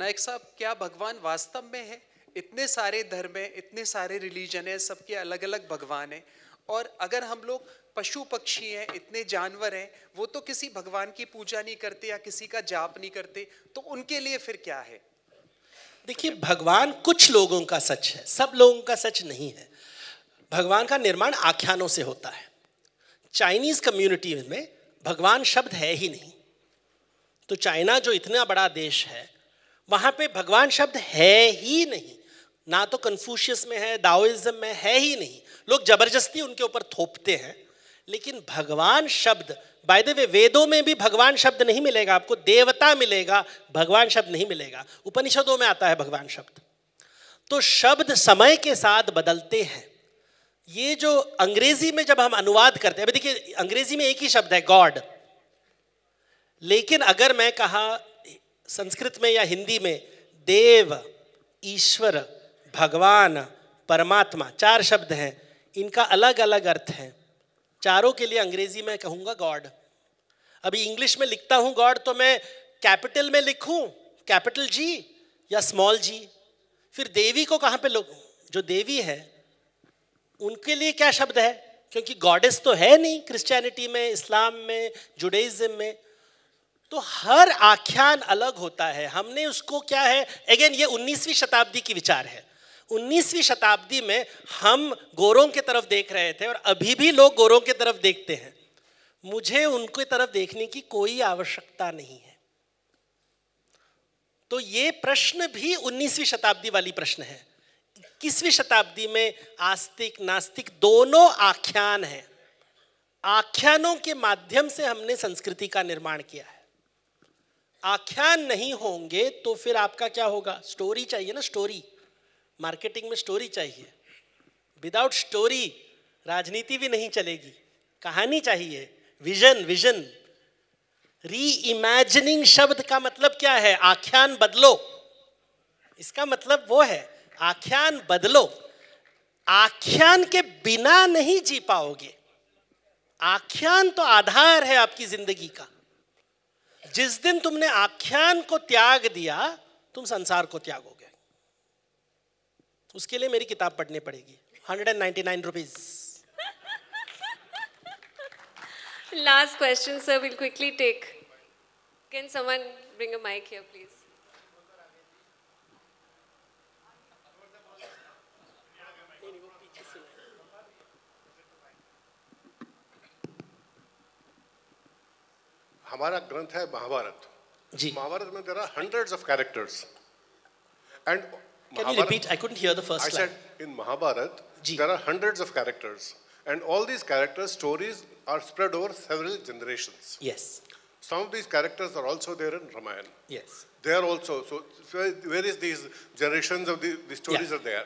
नायक साहब क्या भगवान वास्तव में है इतने सारे धर्म हैं इतने सारे रिलीजन हैं सबके अलग अलग भगवान हैं और अगर हम लोग पशु पक्षी हैं इतने जानवर हैं वो तो किसी भगवान की पूजा नहीं करते या किसी का जाप नहीं करते तो उनके लिए फिर क्या है देखिए भगवान कुछ लोगों का सच है सब लोगों का सच नहीं है भगवान का निर्माण आख्यानों से होता है चाइनीज कम्युनिटी में भगवान शब्द है ही नहीं तो चाइना जो इतना बड़ा देश है वहां पे भगवान शब्द है ही नहीं ना तो कन्फ्यूशियस में है दाओइज्म में है ही नहीं लोग जबरदस्ती उनके ऊपर थोपते हैं लेकिन भगवान शब्द बाय द वे वेदों में भी भगवान शब्द नहीं मिलेगा आपको देवता मिलेगा भगवान शब्द नहीं मिलेगा उपनिषदों में आता है भगवान शब्द तो शब्द समय के साथ बदलते हैं ये जो अंग्रेजी में जब हम अनुवाद करते हैं अभी देखिए अंग्रेजी में एक ही शब्द है गॉड लेकिन अगर मैं कहा संस्कृत में या हिंदी में देव ईश्वर भगवान परमात्मा चार शब्द हैं इनका अलग अलग अर्थ है चारों के लिए अंग्रेजी में कहूँगा गॉड अभी इंग्लिश में लिखता हूँ गॉड तो मैं कैपिटल में लिखूँ कैपिटल जी या स्मॉल जी फिर देवी को कहाँ पे लोग जो देवी है उनके लिए क्या शब्द है क्योंकि गॉडेस तो है नहीं क्रिश्चियनिटी में इस्लाम में जुडेज़म में तो हर आख्यान अलग होता है हमने उसको क्या है अगेन ये 19वीं शताब्दी की विचार है 19वीं शताब्दी में हम गोरों की तरफ देख रहे थे और अभी भी लोग गोरों की तरफ देखते हैं मुझे उनकी तरफ देखने की कोई आवश्यकता नहीं है तो ये प्रश्न भी 19वीं शताब्दी वाली प्रश्न है इक्कीसवीं शताब्दी में आस्तिक नास्तिक दोनों आख्यान हैं आख्यानों के माध्यम से हमने संस्कृति का निर्माण किया है आख्यान नहीं होंगे तो फिर आपका क्या होगा स्टोरी चाहिए ना स्टोरी मार्केटिंग में स्टोरी चाहिए विदाउट स्टोरी राजनीति भी नहीं चलेगी कहानी चाहिए विजन विजन री इमेजिनिंग शब्द का मतलब क्या है आख्यान बदलो इसका मतलब वो है आख्यान बदलो आख्यान के बिना नहीं जी पाओगे आख्यान तो आधार है आपकी जिंदगी का जिस दिन तुमने आख्यान को त्याग दिया तुम संसार को त्यागोगे उसके लिए मेरी किताब पढ़नी पड़ेगी hundred and ninety nine rupees last question sir will quickly take can someone bring a mike here please हमारा ग्रंथ है महाभारत जी महाभारत में there are hundreds of characters and Can you repeat? I couldn't hear the first I line. said in Mahabharat, Ji. there are hundreds of characters. And all these characters' stories are spread over several generations. Yes. Some of these characters are also there in Ramayana. Yes. They are also. So various these generations of the, the stories yeah. are there.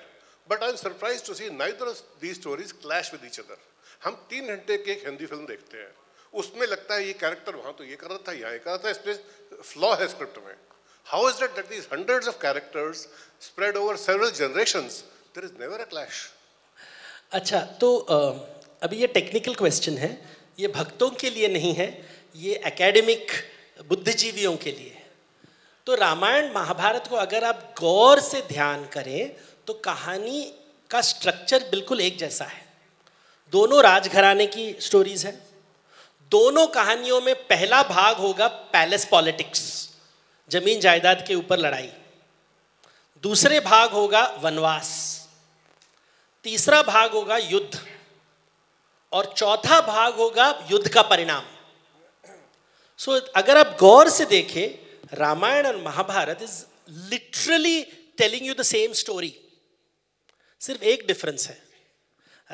But I'm surprised to see neither of these stories clash with each other. हम तीन घंटे की एक Hindi film देखते हैं उसमें लगता है ये कैरेक्टर वहां तो ये कर रहा था यहाँ ये कर रहा था इसमें फ्लॉ है स्क्रिप्ट में how is that that these hundred of characters spread over several generation there is never a clash अच्छा तो अभी ये टेक्निकल क्वेश्चन है ये भक्तों के लिए नहीं है ये एकेडमिक बुद्धिजीवियों के लिए तो रामायण महाभारत को अगर आप गौर से ध्यान करें तो कहानी का स्ट्रक्चर बिल्कुल एक जैसा है दोनों राजघराने की स्टोरीज हैं दोनों कहानियों में पहला भाग होगा पैलेस पॉलिटिक्स जमीन जायदाद के ऊपर लड़ाई दूसरे भाग होगा वनवास तीसरा भाग होगा युद्ध और चौथा भाग होगा युद्ध का परिणाम सो so, अगर आप गौर से देखें रामायण और Mahabharata is literally telling you the same story सिर्फ एक डिफरेंस है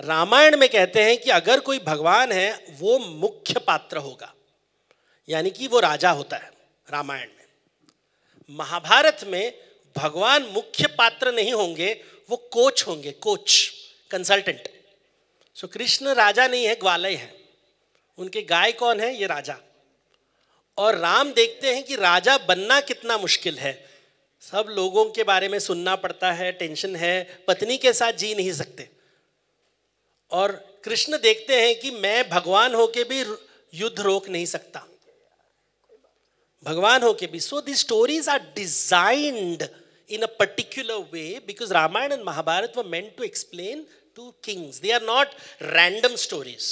रामायण में कहते हैं कि अगर कोई भगवान है वो मुख्य पात्र होगा यानी कि वो राजा होता है रामायण में महाभारत में भगवान मुख्य पात्र नहीं होंगे वो कोच होंगे कोच कंसल्टेंट सो कृष्ण राजा नहीं है ग्वालय है उनके गाय कौन है ये राजा और राम देखते हैं कि राजा बनना कितना मुश्किल है सब लोगों के बारे में सुनना पड़ता है टेंशन है पत्नी के साथ जी नहीं सकते और कृष्ण देखते हैं कि मैं भगवान होके भी युद्ध रोक नहीं सकता भगवान होके भी so the stories are designed in a particular way because Ramayana and Mahabharata were meant to explain to kings they are not random stories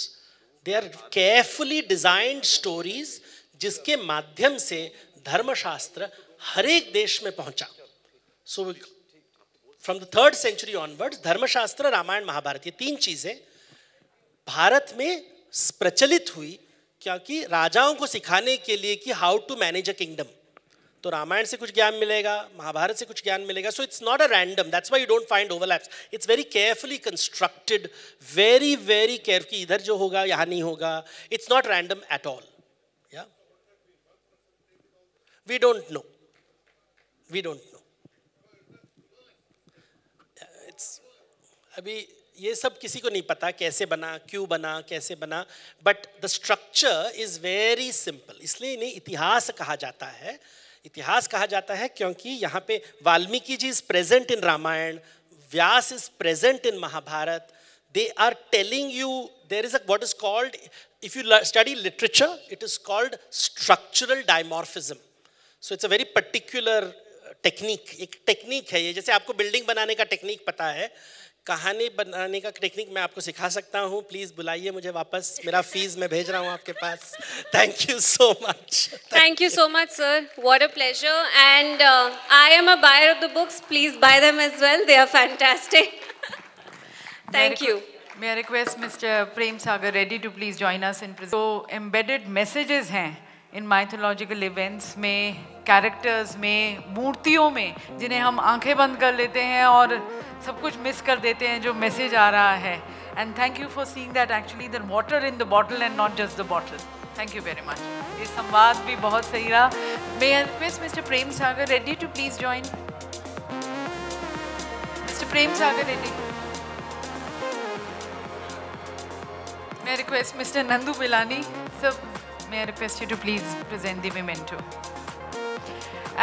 they are carefully designed stories जिसके माध्यम से धर्मशास्त्र हर एक देश में पहुंचा so from the third century onwards Dharmashastra Ramayana Mahabharat ये तीन चीजें भारत में प्रचलित हुई क्योंकि राजाओं को सिखाने के लिए कि how to manage a kingdom तो रामायण से कुछ ज्ञान मिलेगा महाभारत से कुछ ज्ञान मिलेगा so it's not a random that's why you don't find overlaps it's very carefully constructed very very careful इधर जो होगा यहाँ नहीं होगा it's not random at all या we don't know we don't know it's अभी ये सब किसी को नहीं पता कैसे बना क्यों बना कैसे बना but the structure is very simple इसलिए इन्हें इतिहास कहा जाता है इतिहास कहा जाता है क्योंकि यहाँ पे Valmiki ji is present in Ramayana Vyasa is present in Mahabharata they are telling you there is a what is called if you study literature it is called structural dimorphism so it's a very particular technique एक technique है ये जैसे आपको building बनाने का technique पता है कहानी बनाने का टेक्निक मैं आपको सिखा सकता हूँ प्लीज़ बुलाइए मुझे वापस मेरा फीस मैं भेज रहा हूँ आपके पास thank you so much thank you so much sir what a pleasure and I am a buyer of the books please buy them as well they are fantastic thank you May request mister Prem Sagar Reddy to please join join in in embedded messages हैं इन mythological events में characters में मूर्तियों में जिन्हें हम आंखें बंद कर लेते हैं और सब कुछ मिस कर देते हैं जो मैसेज आ रहा है and thank you for seeing that actually the water in the bottle and not just the bottle thank you very much ये संवाद भी बहुत सही रहा may request mister Prem Sagar Reddy to please join mister Prem Sagar Reddy may request mister Nandu Bilani सब may request you to please present please present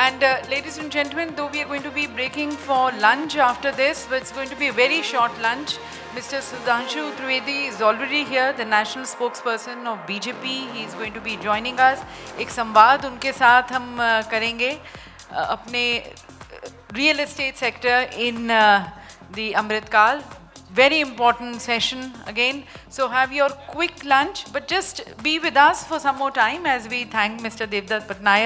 And uh, ladies and gentlemen, though we are going to be breaking for lunch after this, but it's going to be a very short lunch. Mr. Sudhanshu Trivedi is already here, the national spokesperson of BJP. He is going to be joining us. एक संवाद उनके साथ हम uh, करेंगे uh, अपने real estate sector in the Amritkal. very important session again. So have your quick lunch, but just be with us for some more time as we thank Mr. Devdat Patnaik.